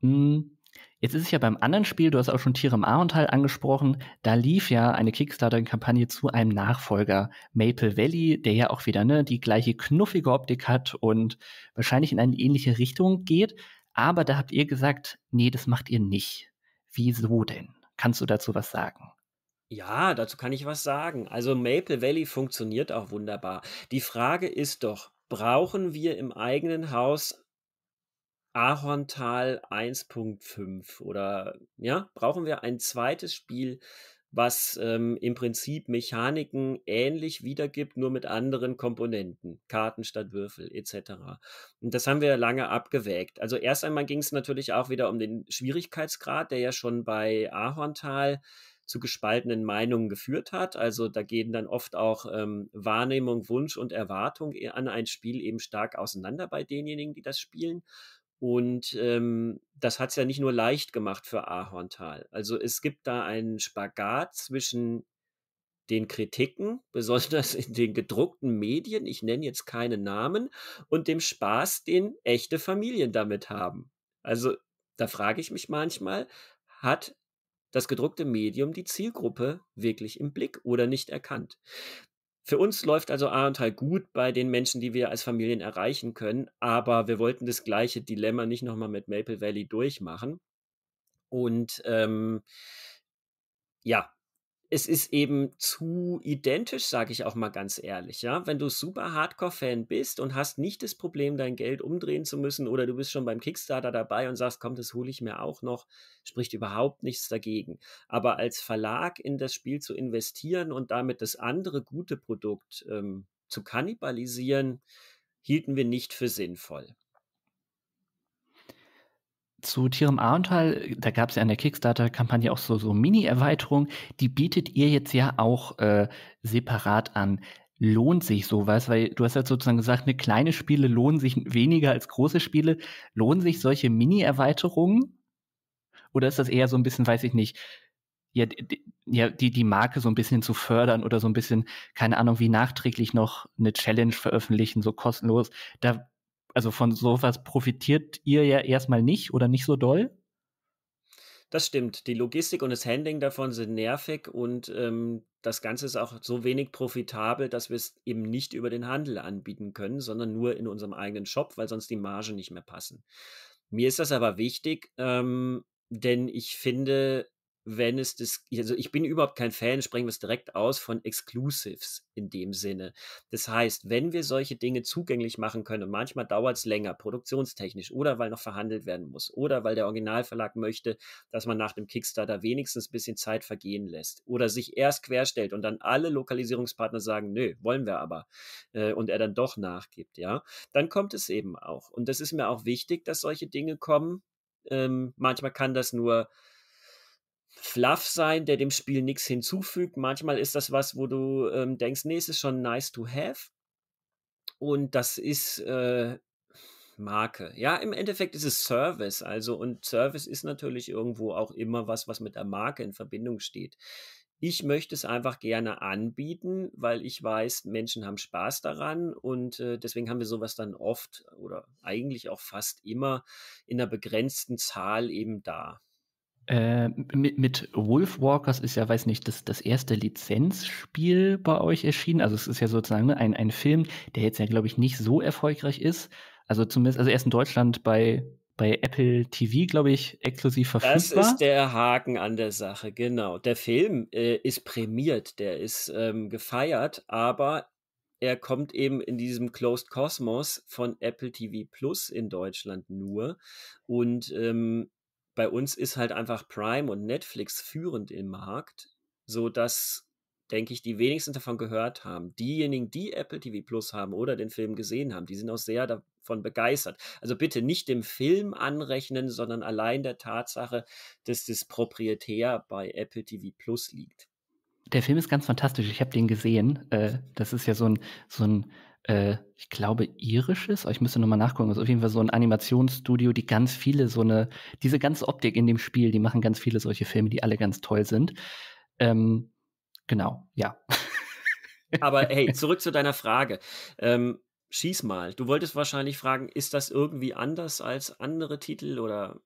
S1: Hm. Jetzt ist es ja beim anderen Spiel, du hast auch schon Tiere im Ahorntal angesprochen, da lief ja eine Kickstarter-Kampagne zu einem Nachfolger, Maple Valley, der ja auch wieder ne, die gleiche knuffige Optik hat und wahrscheinlich in eine ähnliche Richtung geht. Aber da habt ihr gesagt, nee, das macht ihr nicht. Wieso denn? Kannst du dazu was sagen?
S2: Ja, dazu kann ich was sagen. Also Maple Valley funktioniert auch wunderbar. Die Frage ist doch, brauchen wir im eigenen Haus Ahorntal 1.5 oder ja, brauchen wir ein zweites Spiel was ähm, im Prinzip Mechaniken ähnlich wiedergibt, nur mit anderen Komponenten, Karten statt Würfel etc. Und das haben wir lange abgewägt. Also erst einmal ging es natürlich auch wieder um den Schwierigkeitsgrad, der ja schon bei Ahorntal zu gespaltenen Meinungen geführt hat. Also da gehen dann oft auch ähm, Wahrnehmung, Wunsch und Erwartung an ein Spiel eben stark auseinander bei denjenigen, die das spielen. Und ähm, das hat es ja nicht nur leicht gemacht für Ahorntal. Also es gibt da einen Spagat zwischen den Kritiken, besonders in den gedruckten Medien, ich nenne jetzt keine Namen, und dem Spaß, den echte Familien damit haben. Also da frage ich mich manchmal, hat das gedruckte Medium die Zielgruppe wirklich im Blick oder nicht erkannt? Für uns läuft also Ahrtal gut bei den Menschen, die wir als Familien erreichen können, aber wir wollten das gleiche Dilemma nicht nochmal mit Maple Valley durchmachen. Und ähm, ja, es ist eben zu identisch, sage ich auch mal ganz ehrlich. Ja, wenn du super Hardcore-Fan bist und hast nicht das Problem, dein Geld umdrehen zu müssen, oder du bist schon beim Kickstarter dabei und sagst, komm, das hole ich mir auch noch, spricht überhaupt nichts dagegen. Aber als Verlag in das Spiel zu investieren und damit das andere gute Produkt ähm, zu kannibalisieren, hielten wir nicht für sinnvoll.
S1: Zu Tirem Ahrntal, da gab es ja an der Kickstarter-Kampagne auch so, so Mini-Erweiterung, die bietet ihr jetzt ja auch äh, separat an. Lohnt sich sowas? Weil du hast ja sozusagen gesagt, ne, kleine Spiele lohnen sich weniger als große Spiele. Lohnen sich solche Mini-Erweiterungen? Oder ist das eher so ein bisschen, weiß ich nicht, ja, die, ja, die, die Marke so ein bisschen zu fördern oder so ein bisschen, keine Ahnung, wie nachträglich noch eine Challenge veröffentlichen, so kostenlos. Da also von sowas profitiert ihr ja erstmal nicht oder nicht so doll.
S2: Das stimmt. Die Logistik und das Handling davon sind nervig und ähm, das Ganze ist auch so wenig profitabel, dass wir es eben nicht über den Handel anbieten können, sondern nur in unserem eigenen Shop, weil sonst die Margen nicht mehr passen. Mir ist das aber wichtig, ähm, denn ich finde, wenn es das, also ich bin überhaupt kein Fan, sprechen wir es direkt aus, von Exclusives in dem Sinne. Das heißt, wenn wir solche Dinge zugänglich machen können, und manchmal dauert es länger, produktionstechnisch, oder weil noch verhandelt werden muss, oder weil der Originalverlag möchte, dass man nach dem Kickstarter wenigstens ein bisschen Zeit vergehen lässt, oder sich erst querstellt und dann alle Lokalisierungspartner sagen, nö, wollen wir aber, äh, und er dann doch nachgibt, ja, dann kommt es eben auch. Und das ist mir auch wichtig, dass solche Dinge kommen. Ähm, manchmal kann das nur Fluff sein, der dem Spiel nichts hinzufügt. Manchmal ist das was, wo du ähm, denkst, nee, es ist schon nice to have. Und das ist äh, Marke. Ja, im Endeffekt ist es Service. Also, und Service ist natürlich irgendwo auch immer was, was mit der Marke in Verbindung steht. Ich möchte es einfach gerne anbieten, weil ich weiß, Menschen haben Spaß daran und äh, deswegen haben wir sowas dann oft oder eigentlich auch fast immer in einer begrenzten Zahl eben da.
S1: Äh, mit, mit Wolfwalkers ist ja, weiß nicht, das, das erste Lizenzspiel bei euch erschienen. Also es ist ja sozusagen ne, ein, ein Film, der jetzt ja, glaube ich, nicht so erfolgreich ist. Also zumindest, also erst in Deutschland bei, bei Apple TV, glaube ich, exklusiv verfügbar. Das ist
S2: der Haken an der Sache, genau. Der Film äh, ist prämiert, der ist ähm, gefeiert, aber er kommt eben in diesem Closed Cosmos von Apple TV Plus in Deutschland nur. Und ähm, bei uns ist halt einfach Prime und Netflix führend im Markt, so dass denke ich, die wenigsten davon gehört haben. Diejenigen, die Apple TV Plus haben oder den Film gesehen haben, die sind auch sehr davon begeistert. Also bitte nicht dem Film anrechnen, sondern allein der Tatsache, dass das proprietär bei Apple TV Plus liegt.
S1: Der Film ist ganz fantastisch. Ich habe den gesehen. Äh, das ist ja so ein, so ein äh, ich glaube, irisches, aber oh, ich müsste nochmal nachgucken, das ist auf jeden Fall so ein Animationsstudio, die ganz viele so eine, diese ganze Optik in dem Spiel, die machen ganz viele solche Filme, die alle ganz toll sind. Ähm, genau, ja.
S2: Aber hey, zurück zu deiner Frage. Ähm, schieß mal. Du wolltest wahrscheinlich fragen, ist das irgendwie anders als andere Titel oder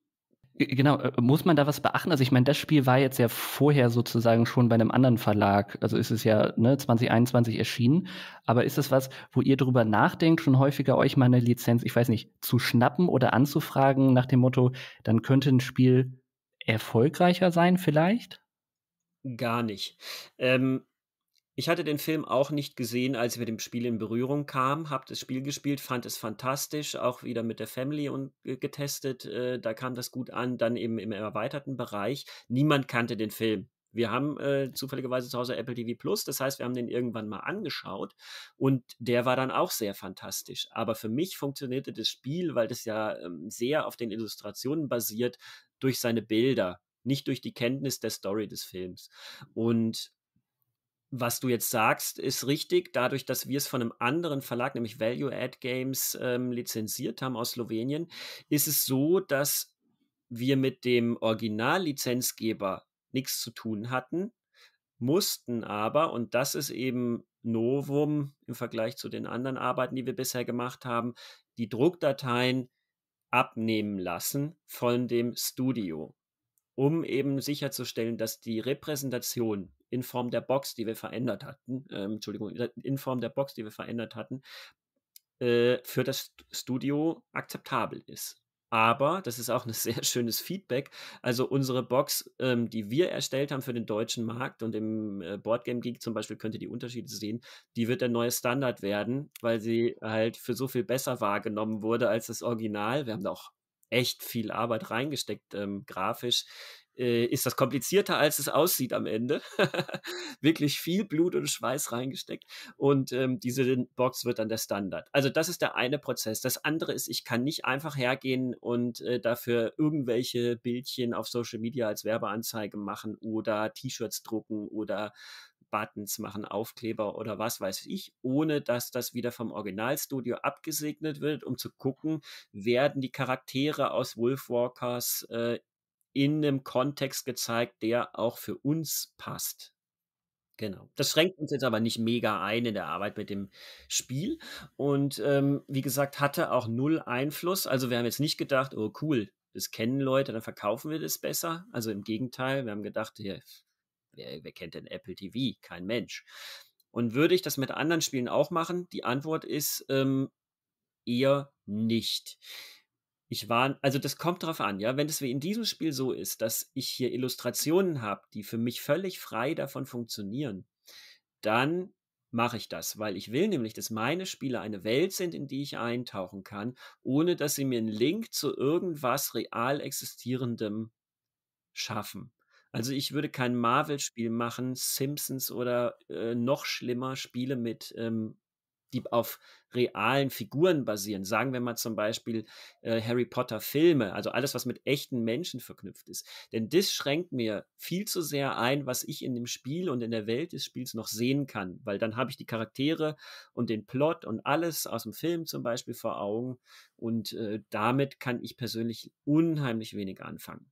S1: äh, genau, äh, muss man da was beachten? Also ich meine, das Spiel war jetzt ja vorher sozusagen schon bei einem anderen Verlag, also ist es ja ne, 2021 erschienen, aber ist es was, wo ihr drüber nachdenkt, schon häufiger euch mal eine Lizenz, ich weiß nicht, zu schnappen oder anzufragen nach dem Motto, dann könnte ein Spiel erfolgreicher sein vielleicht?
S2: Gar nicht. Ähm, ich hatte den Film auch nicht gesehen, als ich mit dem Spiel in Berührung kam, habe das Spiel gespielt, fand es fantastisch, auch wieder mit der Family und äh, getestet, äh, da kam das gut an, dann eben im erweiterten Bereich. Niemand kannte den Film. Wir haben äh, zufälligerweise zu Hause Apple TV Plus, das heißt, wir haben den irgendwann mal angeschaut und der war dann auch sehr fantastisch. Aber für mich funktionierte das Spiel, weil das ja ähm, sehr auf den Illustrationen basiert, durch seine Bilder, nicht durch die Kenntnis der Story des Films. Und was du jetzt sagst, ist richtig. Dadurch, dass wir es von einem anderen Verlag, nämlich Value Add Games, ähm, lizenziert haben aus Slowenien, ist es so, dass wir mit dem Originallizenzgeber nichts zu tun hatten, mussten aber, und das ist eben Novum im Vergleich zu den anderen Arbeiten, die wir bisher gemacht haben, die Druckdateien abnehmen lassen von dem Studio, um eben sicherzustellen, dass die Repräsentation in Form der Box, die wir verändert hatten, ähm, Entschuldigung, in Form der Box, die wir verändert hatten, äh, für das Studio akzeptabel ist. Aber das ist auch ein sehr schönes Feedback. Also unsere Box, ähm, die wir erstellt haben für den deutschen Markt und im äh, Boardgame Geek zum Beispiel könnt ihr die Unterschiede sehen, die wird der neue Standard werden, weil sie halt für so viel besser wahrgenommen wurde als das Original. Wir haben da auch echt viel Arbeit reingesteckt, ähm, grafisch äh, ist das komplizierter, als es aussieht am Ende. Wirklich viel Blut und Schweiß reingesteckt. Und ähm, diese Box wird dann der Standard. Also das ist der eine Prozess. Das andere ist, ich kann nicht einfach hergehen und äh, dafür irgendwelche Bildchen auf Social Media als Werbeanzeige machen oder T-Shirts drucken oder Buttons machen, Aufkleber oder was weiß ich, ohne dass das wieder vom Originalstudio abgesegnet wird, um zu gucken, werden die Charaktere aus Wolf Walkers äh, in einem Kontext gezeigt, der auch für uns passt. Genau. Das schränkt uns jetzt aber nicht mega ein in der Arbeit mit dem Spiel. Und ähm, wie gesagt, hatte auch null Einfluss. Also wir haben jetzt nicht gedacht, oh cool, das kennen Leute, dann verkaufen wir das besser. Also im Gegenteil, wir haben gedacht, hier, wer, wer kennt denn Apple TV? Kein Mensch. Und würde ich das mit anderen Spielen auch machen? Die Antwort ist ähm, eher nicht ich war, also das kommt drauf an, ja. Wenn es wie in diesem Spiel so ist, dass ich hier Illustrationen habe, die für mich völlig frei davon funktionieren, dann mache ich das, weil ich will nämlich, dass meine Spiele eine Welt sind, in die ich eintauchen kann, ohne dass sie mir einen Link zu irgendwas real existierendem schaffen. Also ich würde kein Marvel-Spiel machen, Simpsons oder äh, noch schlimmer Spiele mit ähm, die auf realen Figuren basieren. Sagen wir mal zum Beispiel äh, Harry Potter Filme, also alles, was mit echten Menschen verknüpft ist. Denn das schränkt mir viel zu sehr ein, was ich in dem Spiel und in der Welt des Spiels noch sehen kann, weil dann habe ich die Charaktere und den Plot und alles aus dem Film zum Beispiel vor Augen und äh, damit kann ich persönlich unheimlich wenig anfangen.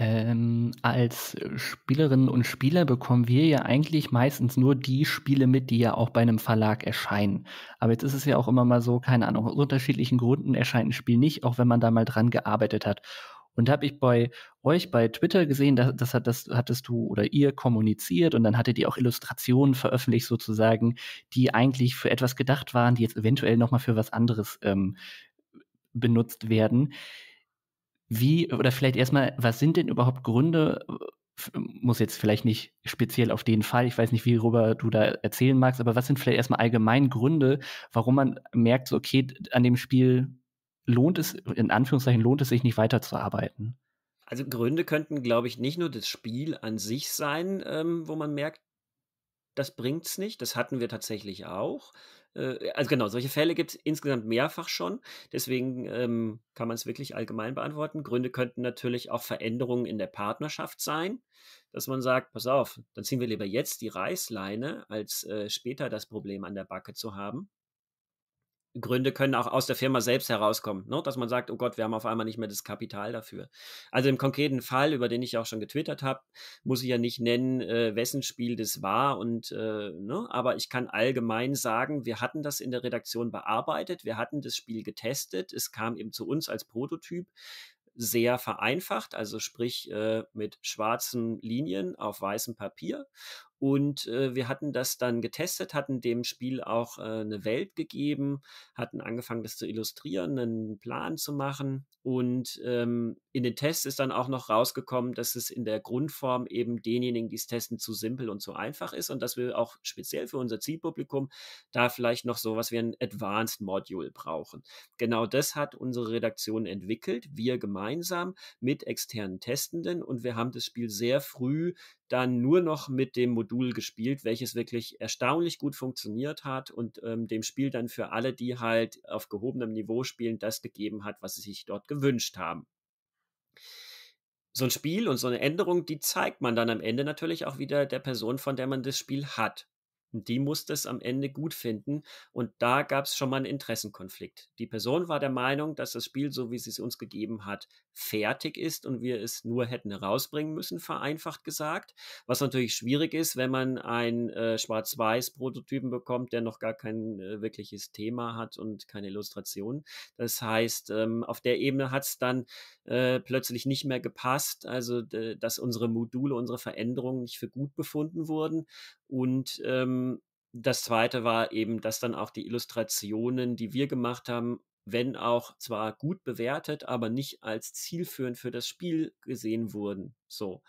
S1: Ähm, als Spielerinnen und Spieler bekommen wir ja eigentlich meistens nur die Spiele mit, die ja auch bei einem Verlag erscheinen. Aber jetzt ist es ja auch immer mal so, keine Ahnung, aus unterschiedlichen Gründen erscheint ein Spiel nicht, auch wenn man da mal dran gearbeitet hat. Und da habe ich bei euch bei Twitter gesehen, das, das, hat, das hattest du oder ihr kommuniziert und dann hattet ihr auch Illustrationen veröffentlicht sozusagen, die eigentlich für etwas gedacht waren, die jetzt eventuell nochmal für was anderes ähm, benutzt werden wie, oder vielleicht erstmal, was sind denn überhaupt Gründe, muss jetzt vielleicht nicht speziell auf den Fall, ich weiß nicht, wie Robert du da erzählen magst, aber was sind vielleicht erstmal allgemein Gründe, warum man merkt, so, okay, an dem Spiel lohnt es, in Anführungszeichen lohnt es sich nicht weiterzuarbeiten?
S2: Also Gründe könnten, glaube ich, nicht nur das Spiel an sich sein, ähm, wo man merkt, das bringt es nicht. Das hatten wir tatsächlich auch. Äh, also genau, solche Fälle gibt es insgesamt mehrfach schon. Deswegen ähm, kann man es wirklich allgemein beantworten. Gründe könnten natürlich auch Veränderungen in der Partnerschaft sein, dass man sagt, pass auf, dann ziehen wir lieber jetzt die Reißleine, als äh, später das Problem an der Backe zu haben. Gründe können auch aus der Firma selbst herauskommen, ne? dass man sagt, oh Gott, wir haben auf einmal nicht mehr das Kapital dafür. Also im konkreten Fall, über den ich auch schon getwittert habe, muss ich ja nicht nennen, äh, wessen Spiel das war und äh, ne? aber ich kann allgemein sagen, wir hatten das in der Redaktion bearbeitet, wir hatten das Spiel getestet, es kam eben zu uns als Prototyp sehr vereinfacht, also sprich äh, mit schwarzen Linien auf weißem Papier. Und äh, wir hatten das dann getestet, hatten dem Spiel auch äh, eine Welt gegeben, hatten angefangen, das zu illustrieren, einen Plan zu machen. Und ähm, in den Tests ist dann auch noch rausgekommen, dass es in der Grundform eben denjenigen, die es testen, zu simpel und zu einfach ist und dass wir auch speziell für unser Zielpublikum da vielleicht noch so was wie ein Advanced Module brauchen. Genau das hat unsere Redaktion entwickelt, wir gemeinsam mit externen Testenden und wir haben das Spiel sehr früh dann nur noch mit dem Modul gespielt, welches wirklich erstaunlich gut funktioniert hat und ähm, dem Spiel dann für alle, die halt auf gehobenem Niveau spielen, das gegeben hat, was sie sich dort gewünscht haben. So ein Spiel und so eine Änderung, die zeigt man dann am Ende natürlich auch wieder der Person, von der man das Spiel hat. Und die musste es am Ende gut finden. Und da gab es schon mal einen Interessenkonflikt. Die Person war der Meinung, dass das Spiel, so wie sie es uns gegeben hat, fertig ist und wir es nur hätten herausbringen müssen, vereinfacht gesagt. Was natürlich schwierig ist, wenn man einen äh, Schwarz-Weiß-Prototypen bekommt, der noch gar kein äh, wirkliches Thema hat und keine Illustration. Das heißt, ähm, auf der Ebene hat es dann äh, plötzlich nicht mehr gepasst, also dass unsere Module, unsere Veränderungen nicht für gut befunden wurden. Und ähm, das zweite war eben, dass dann auch die Illustrationen, die wir gemacht haben, wenn auch zwar gut bewertet, aber nicht als zielführend für das Spiel gesehen wurden. So.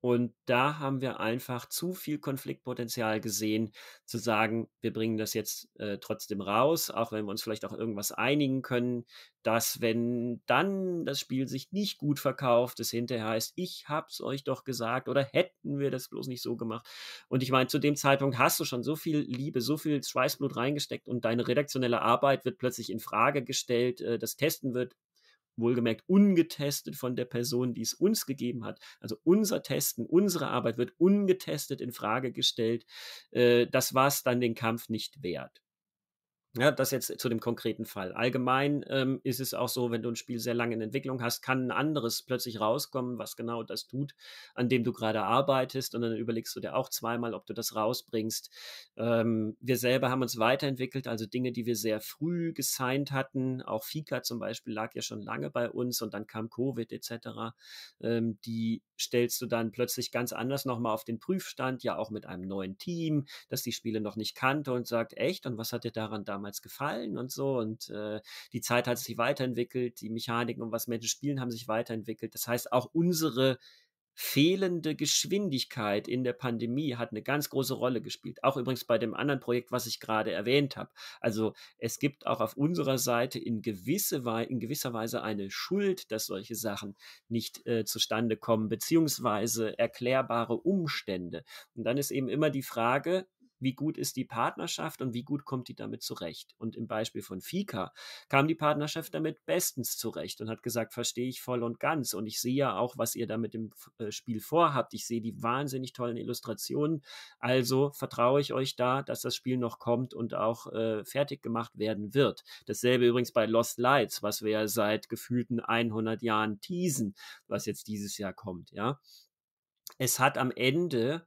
S2: Und da haben wir einfach zu viel Konfliktpotenzial gesehen, zu sagen, wir bringen das jetzt äh, trotzdem raus, auch wenn wir uns vielleicht auch irgendwas einigen können, dass wenn dann das Spiel sich nicht gut verkauft, es hinterher heißt, ich hab's euch doch gesagt oder hätten wir das bloß nicht so gemacht. Und ich meine, zu dem Zeitpunkt hast du schon so viel Liebe, so viel Schweißblut reingesteckt und deine redaktionelle Arbeit wird plötzlich in Frage gestellt, äh, das Testen wird wohlgemerkt ungetestet von der Person, die es uns gegeben hat. Also unser Testen, unsere Arbeit wird ungetestet in Frage gestellt. Äh, das war es dann den Kampf nicht wert. Ja, das jetzt zu dem konkreten Fall. Allgemein ähm, ist es auch so, wenn du ein Spiel sehr lange in Entwicklung hast, kann ein anderes plötzlich rauskommen, was genau das tut, an dem du gerade arbeitest. Und dann überlegst du dir auch zweimal, ob du das rausbringst. Ähm, wir selber haben uns weiterentwickelt, also Dinge, die wir sehr früh gesigned hatten. Auch Fika zum Beispiel lag ja schon lange bei uns und dann kam Covid etc., ähm, die stellst du dann plötzlich ganz anders nochmal auf den Prüfstand, ja auch mit einem neuen Team, das die Spiele noch nicht kannte und sagt, echt, und was hat dir daran damals gefallen und so. Und äh, die Zeit hat sich weiterentwickelt, die Mechaniken und was Menschen spielen haben sich weiterentwickelt. Das heißt, auch unsere fehlende Geschwindigkeit in der Pandemie hat eine ganz große Rolle gespielt. Auch übrigens bei dem anderen Projekt, was ich gerade erwähnt habe. Also es gibt auch auf unserer Seite in, gewisse We in gewisser Weise eine Schuld, dass solche Sachen nicht äh, zustande kommen, beziehungsweise erklärbare Umstände. Und dann ist eben immer die Frage, wie gut ist die Partnerschaft und wie gut kommt die damit zurecht. Und im Beispiel von Fika kam die Partnerschaft damit bestens zurecht und hat gesagt, verstehe ich voll und ganz. Und ich sehe ja auch, was ihr da mit dem äh, Spiel vorhabt. Ich sehe die wahnsinnig tollen Illustrationen. Also vertraue ich euch da, dass das Spiel noch kommt und auch äh, fertig gemacht werden wird. Dasselbe übrigens bei Lost Lights, was wir ja seit gefühlten 100 Jahren teasen, was jetzt dieses Jahr kommt, ja. Es hat am Ende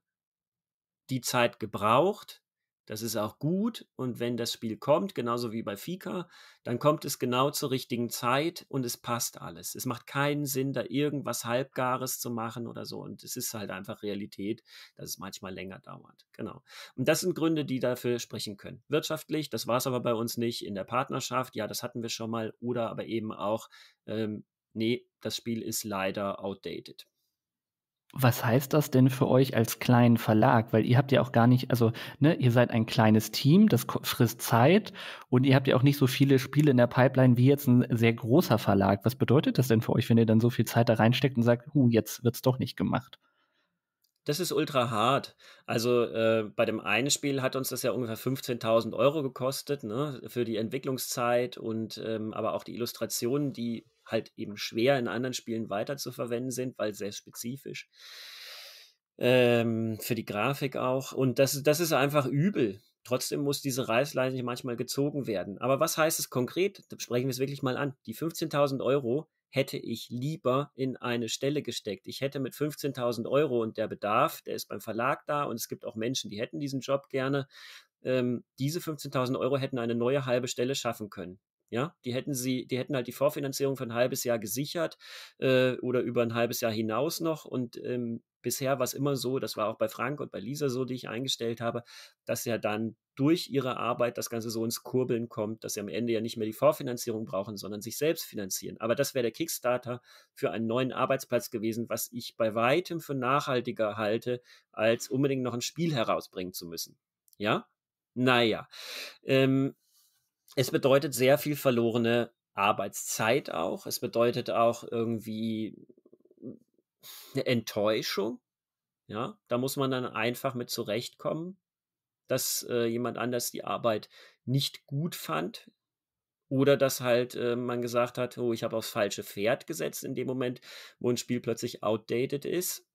S2: die Zeit gebraucht. Das ist auch gut. Und wenn das Spiel kommt, genauso wie bei Fika, dann kommt es genau zur richtigen Zeit und es passt alles. Es macht keinen Sinn, da irgendwas Halbgares zu machen oder so. Und es ist halt einfach Realität, dass es manchmal länger dauert. Genau. Und das sind Gründe, die dafür sprechen können. Wirtschaftlich, das war es aber bei uns nicht. In der Partnerschaft, ja, das hatten wir schon mal. Oder aber eben auch, ähm, nee, das Spiel ist leider outdated.
S1: Was heißt das denn für euch als kleinen Verlag? Weil ihr habt ja auch gar nicht, also ne, ihr seid ein kleines Team, das frisst Zeit und ihr habt ja auch nicht so viele Spiele in der Pipeline wie jetzt ein sehr großer Verlag. Was bedeutet das denn für euch, wenn ihr dann so viel Zeit da reinsteckt und sagt, huh, jetzt wird's doch nicht gemacht?
S2: Das ist ultra hart. Also äh, bei dem einen Spiel hat uns das ja ungefähr 15.000 Euro gekostet ne, für die Entwicklungszeit und ähm, aber auch die Illustrationen, die halt eben schwer in anderen Spielen weiterzuverwenden sind, weil sehr spezifisch. Ähm, für die Grafik auch. Und das, das ist einfach übel. Trotzdem muss diese Reißleine manchmal gezogen werden. Aber was heißt es konkret? Da sprechen wir es wirklich mal an. Die 15.000 Euro hätte ich lieber in eine Stelle gesteckt. Ich hätte mit 15.000 Euro und der Bedarf, der ist beim Verlag da und es gibt auch Menschen, die hätten diesen Job gerne. Ähm, diese 15.000 Euro hätten eine neue halbe Stelle schaffen können. Ja, die hätten sie, die hätten halt die Vorfinanzierung für ein halbes Jahr gesichert äh, oder über ein halbes Jahr hinaus noch. Und ähm, bisher war es immer so, das war auch bei Frank und bei Lisa so, die ich eingestellt habe, dass ja dann durch ihre Arbeit das Ganze so ins Kurbeln kommt, dass sie am Ende ja nicht mehr die Vorfinanzierung brauchen, sondern sich selbst finanzieren. Aber das wäre der Kickstarter für einen neuen Arbeitsplatz gewesen, was ich bei weitem für nachhaltiger halte, als unbedingt noch ein Spiel herausbringen zu müssen. Ja? Naja. Ähm, es bedeutet sehr viel verlorene Arbeitszeit auch. Es bedeutet auch irgendwie eine Enttäuschung. Ja, da muss man dann einfach mit zurechtkommen, dass äh, jemand anders die Arbeit nicht gut fand oder dass halt äh, man gesagt hat, oh, ich habe aufs falsche Pferd gesetzt in dem Moment, wo ein Spiel plötzlich outdated ist.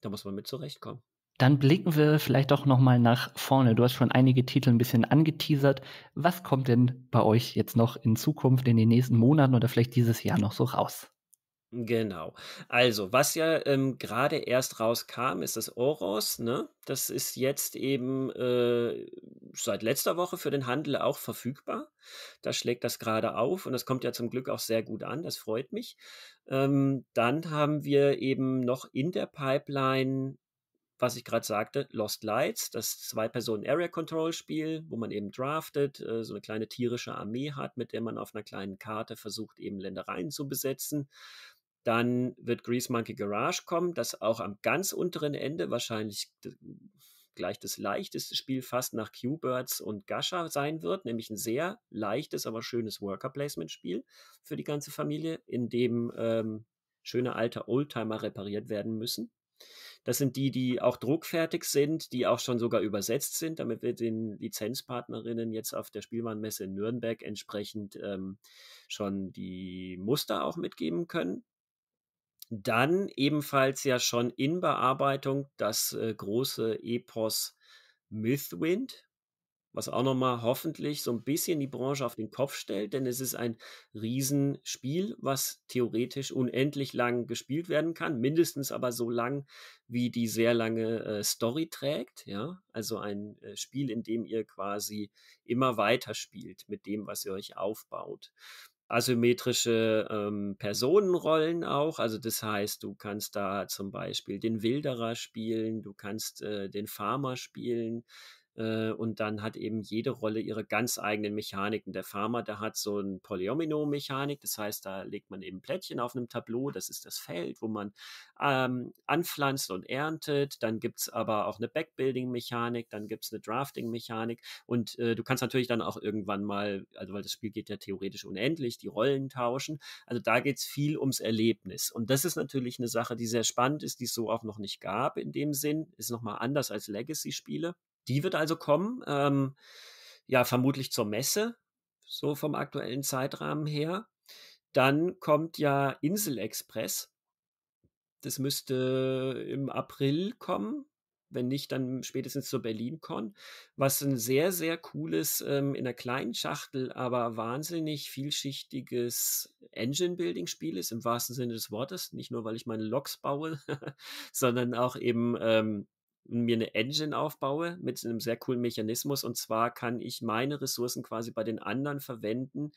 S2: Da muss man mit zurechtkommen.
S1: Dann blicken wir vielleicht doch nochmal nach vorne. Du hast schon einige Titel ein bisschen angeteasert. Was kommt denn bei euch jetzt noch in Zukunft, in den nächsten Monaten oder vielleicht dieses Jahr noch so raus?
S2: Genau. Also, was ja ähm, gerade erst rauskam, ist das Oros. Ne? Das ist jetzt eben äh, seit letzter Woche für den Handel auch verfügbar. Da schlägt das gerade auf und das kommt ja zum Glück auch sehr gut an. Das freut mich. Ähm, dann haben wir eben noch in der Pipeline was ich gerade sagte, Lost Lights, das Zwei-Personen-Area-Control-Spiel, wo man eben draftet, äh, so eine kleine tierische Armee hat, mit der man auf einer kleinen Karte versucht, eben Ländereien zu besetzen. Dann wird Grease Monkey Garage kommen, das auch am ganz unteren Ende wahrscheinlich gleich das leichteste Spiel fast nach Q-Birds und Gasha sein wird, nämlich ein sehr leichtes, aber schönes Worker-Placement-Spiel für die ganze Familie, in dem ähm, schöne alte Oldtimer repariert werden müssen. Das sind die, die auch druckfertig sind, die auch schon sogar übersetzt sind, damit wir den Lizenzpartnerinnen jetzt auf der Spielmannmesse in Nürnberg entsprechend ähm, schon die Muster auch mitgeben können. Dann ebenfalls ja schon in Bearbeitung das äh, große Epos Mythwind, was auch nochmal hoffentlich so ein bisschen die Branche auf den Kopf stellt, denn es ist ein Riesenspiel, was theoretisch unendlich lang gespielt werden kann, mindestens aber so lang, wie die sehr lange äh, Story trägt, ja. Also ein äh, Spiel, in dem ihr quasi immer weiter spielt mit dem, was ihr euch aufbaut asymmetrische ähm, Personenrollen auch. Also das heißt, du kannst da zum Beispiel den Wilderer spielen, du kannst äh, den Farmer spielen, äh, und dann hat eben jede Rolle ihre ganz eigenen Mechaniken. Der Farmer, der hat so ein Polyomino-Mechanik, das heißt, da legt man eben Plättchen auf einem Tableau, das ist das Feld, wo man ähm, anpflanzt und erntet. Dann gibt es aber auch eine Backbuilding-Mechanik, dann gibt es eine Drafting-Mechanik und äh, du kannst natürlich dann auch irgendwann mal, also weil das Spiel geht ja theoretisch unendlich, die Rollen tauschen. Also da geht es viel ums Erlebnis und das ist natürlich eine Sache, die sehr spannend ist, die es so auch noch nicht gab in dem Sinn, ist nochmal anders als Legacy-Spiele. Die wird also kommen, ähm, ja, vermutlich zur Messe, so vom aktuellen Zeitrahmen her. Dann kommt ja Insel Express. Das müsste im April kommen, wenn nicht, dann spätestens zur Berlin-Con, was ein sehr, sehr cooles, ähm, in einer kleinen Schachtel, aber wahnsinnig vielschichtiges Engine-Building-Spiel ist, im wahrsten Sinne des Wortes. Nicht nur, weil ich meine Loks baue, sondern auch eben ähm, mir eine Engine aufbaue mit einem sehr coolen Mechanismus. Und zwar kann ich meine Ressourcen quasi bei den anderen verwenden,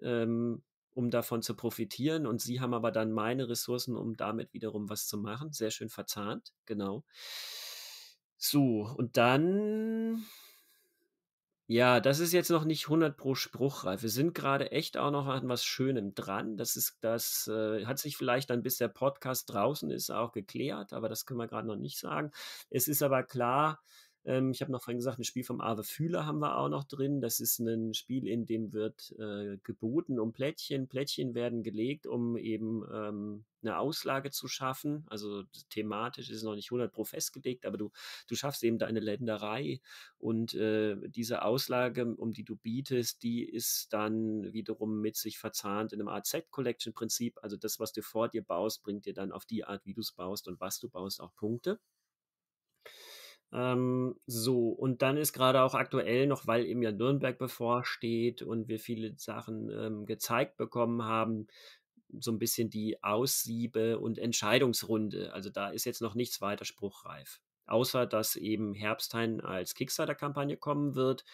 S2: ähm, um davon zu profitieren. Und sie haben aber dann meine Ressourcen, um damit wiederum was zu machen. Sehr schön verzahnt, genau. So, und dann ja, das ist jetzt noch nicht 100 pro spruchreif. Wir sind gerade echt auch noch an was Schönem dran. Das ist, das äh, hat sich vielleicht dann, bis der Podcast draußen ist, auch geklärt, aber das können wir gerade noch nicht sagen. Es ist aber klar, ähm, ich habe noch vorhin gesagt, ein Spiel vom Arve Fühler haben wir auch noch drin. Das ist ein Spiel, in dem wird äh, geboten um Plättchen. Plättchen werden gelegt, um eben ähm, eine Auslage zu schaffen. Also thematisch ist es noch nicht 100 pro festgelegt, aber du, du schaffst eben deine Länderei und äh, diese Auslage, um die du bietest, die ist dann wiederum mit sich verzahnt in einem Art Set-Collection-Prinzip. Also das, was du vor dir baust, bringt dir dann auf die Art, wie du es baust und was du baust, auch Punkte. Ähm, so, und dann ist gerade auch aktuell noch, weil eben ja Nürnberg bevorsteht und wir viele Sachen ähm, gezeigt bekommen haben, so ein bisschen die Aussiebe- und Entscheidungsrunde. Also da ist jetzt noch nichts weiter spruchreif. Außer, dass eben Herbsthain als Kickstarter-Kampagne kommen wird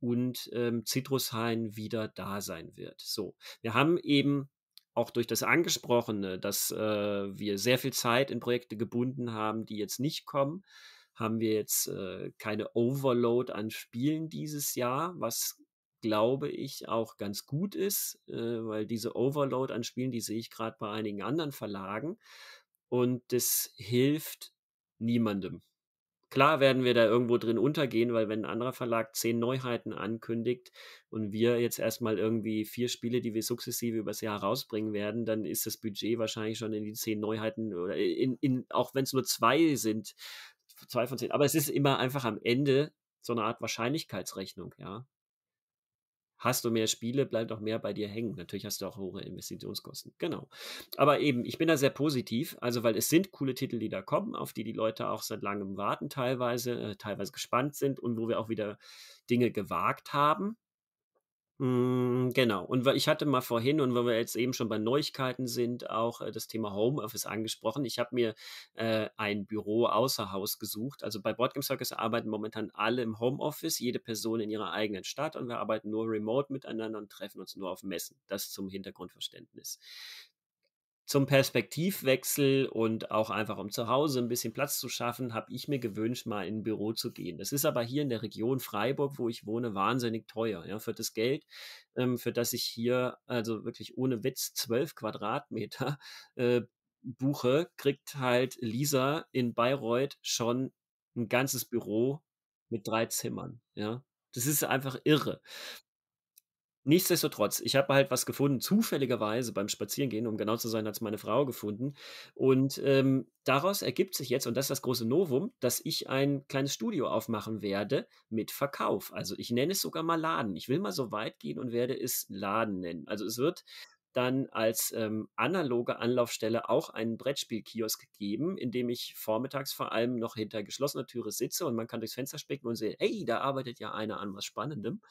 S2: und ähm, Zitrushain wieder da sein wird. So, wir haben eben auch durch das Angesprochene, dass äh, wir sehr viel Zeit in Projekte gebunden haben, die jetzt nicht kommen haben wir jetzt äh, keine Overload an Spielen dieses Jahr, was glaube ich auch ganz gut ist, äh, weil diese Overload an Spielen, die sehe ich gerade bei einigen anderen Verlagen und das hilft niemandem. Klar werden wir da irgendwo drin untergehen, weil wenn ein anderer Verlag zehn Neuheiten ankündigt und wir jetzt erstmal irgendwie vier Spiele, die wir sukzessive übers Jahr rausbringen werden, dann ist das Budget wahrscheinlich schon in die zehn Neuheiten oder in, in auch wenn es nur zwei sind, zwei von zehn. Aber es ist immer einfach am Ende so eine Art Wahrscheinlichkeitsrechnung, ja. Hast du mehr Spiele, bleibt auch mehr bei dir hängen. Natürlich hast du auch hohe Investitionskosten. Genau. Aber eben, ich bin da sehr positiv, also weil es sind coole Titel, die da kommen, auf die die Leute auch seit langem warten, teilweise, äh, teilweise gespannt sind und wo wir auch wieder Dinge gewagt haben. Mm, genau. Und ich hatte mal vorhin, und weil wir jetzt eben schon bei Neuigkeiten sind, auch äh, das Thema Homeoffice angesprochen. Ich habe mir äh, ein Büro außer Haus gesucht. Also bei Boardgame Circus arbeiten momentan alle im Homeoffice, jede Person in ihrer eigenen Stadt und wir arbeiten nur remote miteinander und treffen uns nur auf Messen. Das zum Hintergrundverständnis zum Perspektivwechsel und auch einfach um zu Hause ein bisschen Platz zu schaffen, habe ich mir gewünscht, mal in ein Büro zu gehen. Das ist aber hier in der Region Freiburg, wo ich wohne, wahnsinnig teuer. Ja, für das Geld, ähm, für das ich hier also wirklich ohne Witz zwölf Quadratmeter äh, buche, kriegt halt Lisa in Bayreuth schon ein ganzes Büro mit drei Zimmern. Ja, das ist einfach irre. Nichtsdestotrotz, ich habe halt was gefunden, zufälligerweise beim Spazierengehen, um genau zu sein, hat es meine Frau gefunden. Und ähm, daraus ergibt sich jetzt, und das ist das große Novum, dass ich ein kleines Studio aufmachen werde mit Verkauf. Also ich nenne es sogar mal Laden. Ich will mal so weit gehen und werde es Laden nennen. Also es wird dann als ähm, analoge Anlaufstelle auch einen Brettspielkiosk geben, in dem ich vormittags vor allem noch hinter geschlossener Türe sitze und man kann durchs Fenster spicken und sehen, hey, da arbeitet ja einer an was Spannendem.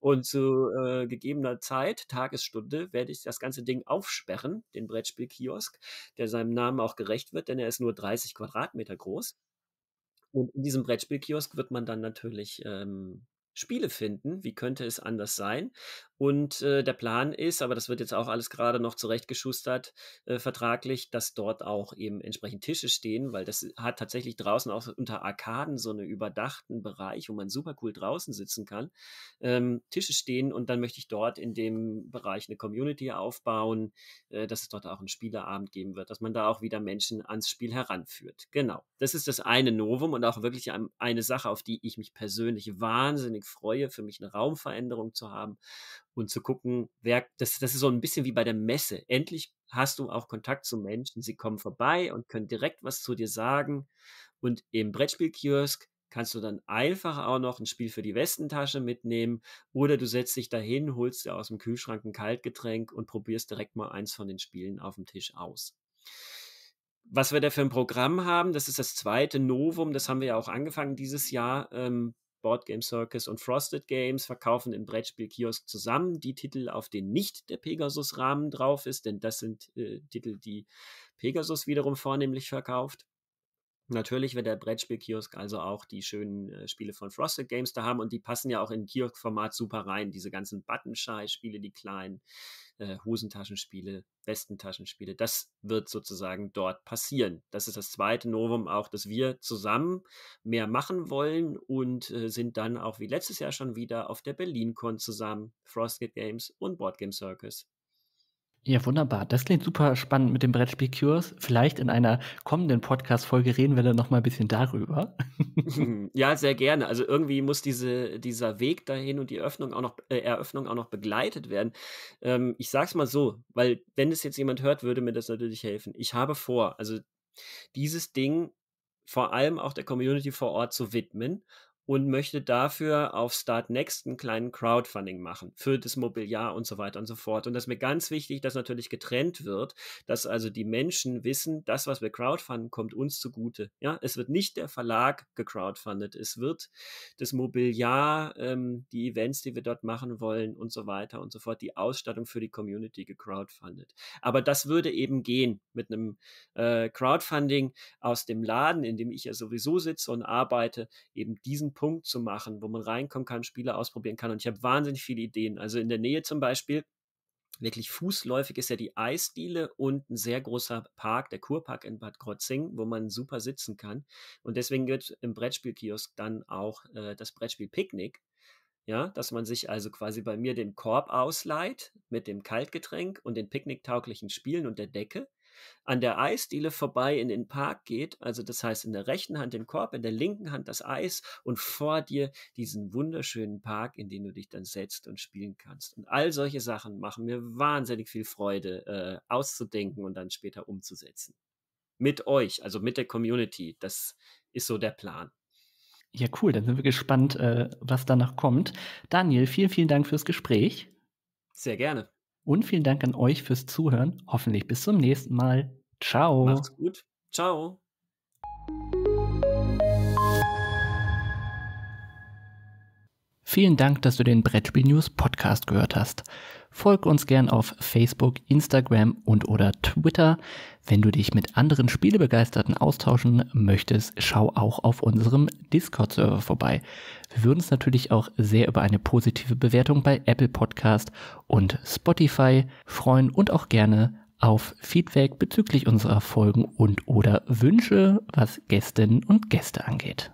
S2: Und zu äh, gegebener Zeit, Tagesstunde, werde ich das ganze Ding aufsperren, den Brettspielkiosk, der seinem Namen auch gerecht wird, denn er ist nur 30 Quadratmeter groß. Und in diesem Brettspielkiosk wird man dann natürlich ähm, Spiele finden. Wie könnte es anders sein? Und äh, der Plan ist, aber das wird jetzt auch alles gerade noch zurechtgeschustert, äh, vertraglich, dass dort auch eben entsprechend Tische stehen, weil das hat tatsächlich draußen auch unter Arkaden so einen überdachten Bereich, wo man super cool draußen sitzen kann. Ähm, Tische stehen und dann möchte ich dort in dem Bereich eine Community aufbauen, äh, dass es dort auch einen Spieleabend geben wird, dass man da auch wieder Menschen ans Spiel heranführt. Genau. Das ist das eine Novum und auch wirklich eine Sache, auf die ich mich persönlich wahnsinnig freue, für mich eine Raumveränderung zu haben und zu gucken, wer, das, das ist so ein bisschen wie bei der Messe. Endlich hast du auch Kontakt zu Menschen, sie kommen vorbei und können direkt was zu dir sagen. Und im Brettspielkiosk kannst du dann einfach auch noch ein Spiel für die Westentasche mitnehmen oder du setzt dich dahin, holst dir aus dem Kühlschrank ein Kaltgetränk und probierst direkt mal eins von den Spielen auf dem Tisch aus. Was wir da für ein Programm haben, das ist das zweite Novum, das haben wir ja auch angefangen dieses Jahr ähm, Board Game Circus und Frosted Games verkaufen im Brettspielkiosk zusammen die Titel, auf denen nicht der Pegasus-Rahmen drauf ist, denn das sind äh, Titel, die Pegasus wiederum vornehmlich verkauft. Natürlich wird der Brettspielkiosk also auch die schönen äh, Spiele von Frosted Games da haben und die passen ja auch in Kiosk-Format super rein. Diese ganzen buttonschei spiele die kleinen äh, Hosentaschenspiele, Westentaschenspiele, das wird sozusagen dort passieren. Das ist das zweite Novum auch, dass wir zusammen mehr machen wollen und äh, sind dann auch wie letztes Jahr schon wieder auf der BerlinCon zusammen, Frosted Games und Board Game Circus
S1: ja, wunderbar. Das klingt super spannend mit dem Brettspiel Cures. Vielleicht in einer kommenden Podcast-Folge reden wir dann noch mal ein bisschen darüber.
S2: ja, sehr gerne. Also irgendwie muss diese, dieser Weg dahin und die Öffnung auch noch, äh, Eröffnung auch noch begleitet werden. Ähm, ich sag's mal so, weil wenn es jetzt jemand hört, würde mir das natürlich helfen. Ich habe vor, also dieses Ding vor allem auch der Community vor Ort zu widmen und möchte dafür auf Start Next einen kleinen Crowdfunding machen für das Mobiliar und so weiter und so fort. Und das ist mir ganz wichtig, dass natürlich getrennt wird, dass also die Menschen wissen, das, was wir crowdfunden, kommt uns zugute. Ja, es wird nicht der Verlag gecrowdfundet, es wird das Mobiliar, ähm, die Events, die wir dort machen wollen und so weiter und so fort, die Ausstattung für die Community gecrowdfundet. Aber das würde eben gehen mit einem äh, Crowdfunding aus dem Laden, in dem ich ja sowieso sitze und arbeite, eben diesen Punkt zu machen, wo man reinkommen kann, Spiele ausprobieren kann. Und ich habe wahnsinnig viele Ideen. Also in der Nähe zum Beispiel, wirklich fußläufig ist ja die Eisdiele und ein sehr großer Park, der Kurpark in Bad Krozing, wo man super sitzen kann. Und deswegen gibt im Brettspielkiosk dann auch äh, das Brettspiel Picknick. Ja, dass man sich also quasi bei mir den Korb ausleiht mit dem Kaltgetränk und den picknicktauglichen Spielen und der Decke an der Eisdiele vorbei in den Park geht, also das heißt in der rechten Hand den Korb, in der linken Hand das Eis und vor dir diesen wunderschönen Park, in den du dich dann setzt und spielen kannst. Und all solche Sachen machen mir wahnsinnig viel Freude, äh, auszudenken und dann später umzusetzen. Mit euch, also mit der Community. Das ist so der Plan.
S1: Ja, cool. Dann sind wir gespannt, äh, was danach kommt. Daniel, vielen, vielen Dank fürs Gespräch. Sehr gerne. Und vielen Dank an euch fürs Zuhören. Hoffentlich bis zum nächsten Mal. Ciao. Macht's
S2: gut. Ciao.
S1: Vielen Dank, dass du den Brettspiel News Podcast gehört hast. Folg uns gern auf Facebook, Instagram und oder Twitter. Wenn du dich mit anderen Spielebegeisterten austauschen möchtest, schau auch auf unserem Discord-Server vorbei. Wir würden uns natürlich auch sehr über eine positive Bewertung bei Apple Podcast und Spotify freuen und auch gerne auf Feedback bezüglich unserer Folgen und oder Wünsche, was Gästinnen und Gäste angeht.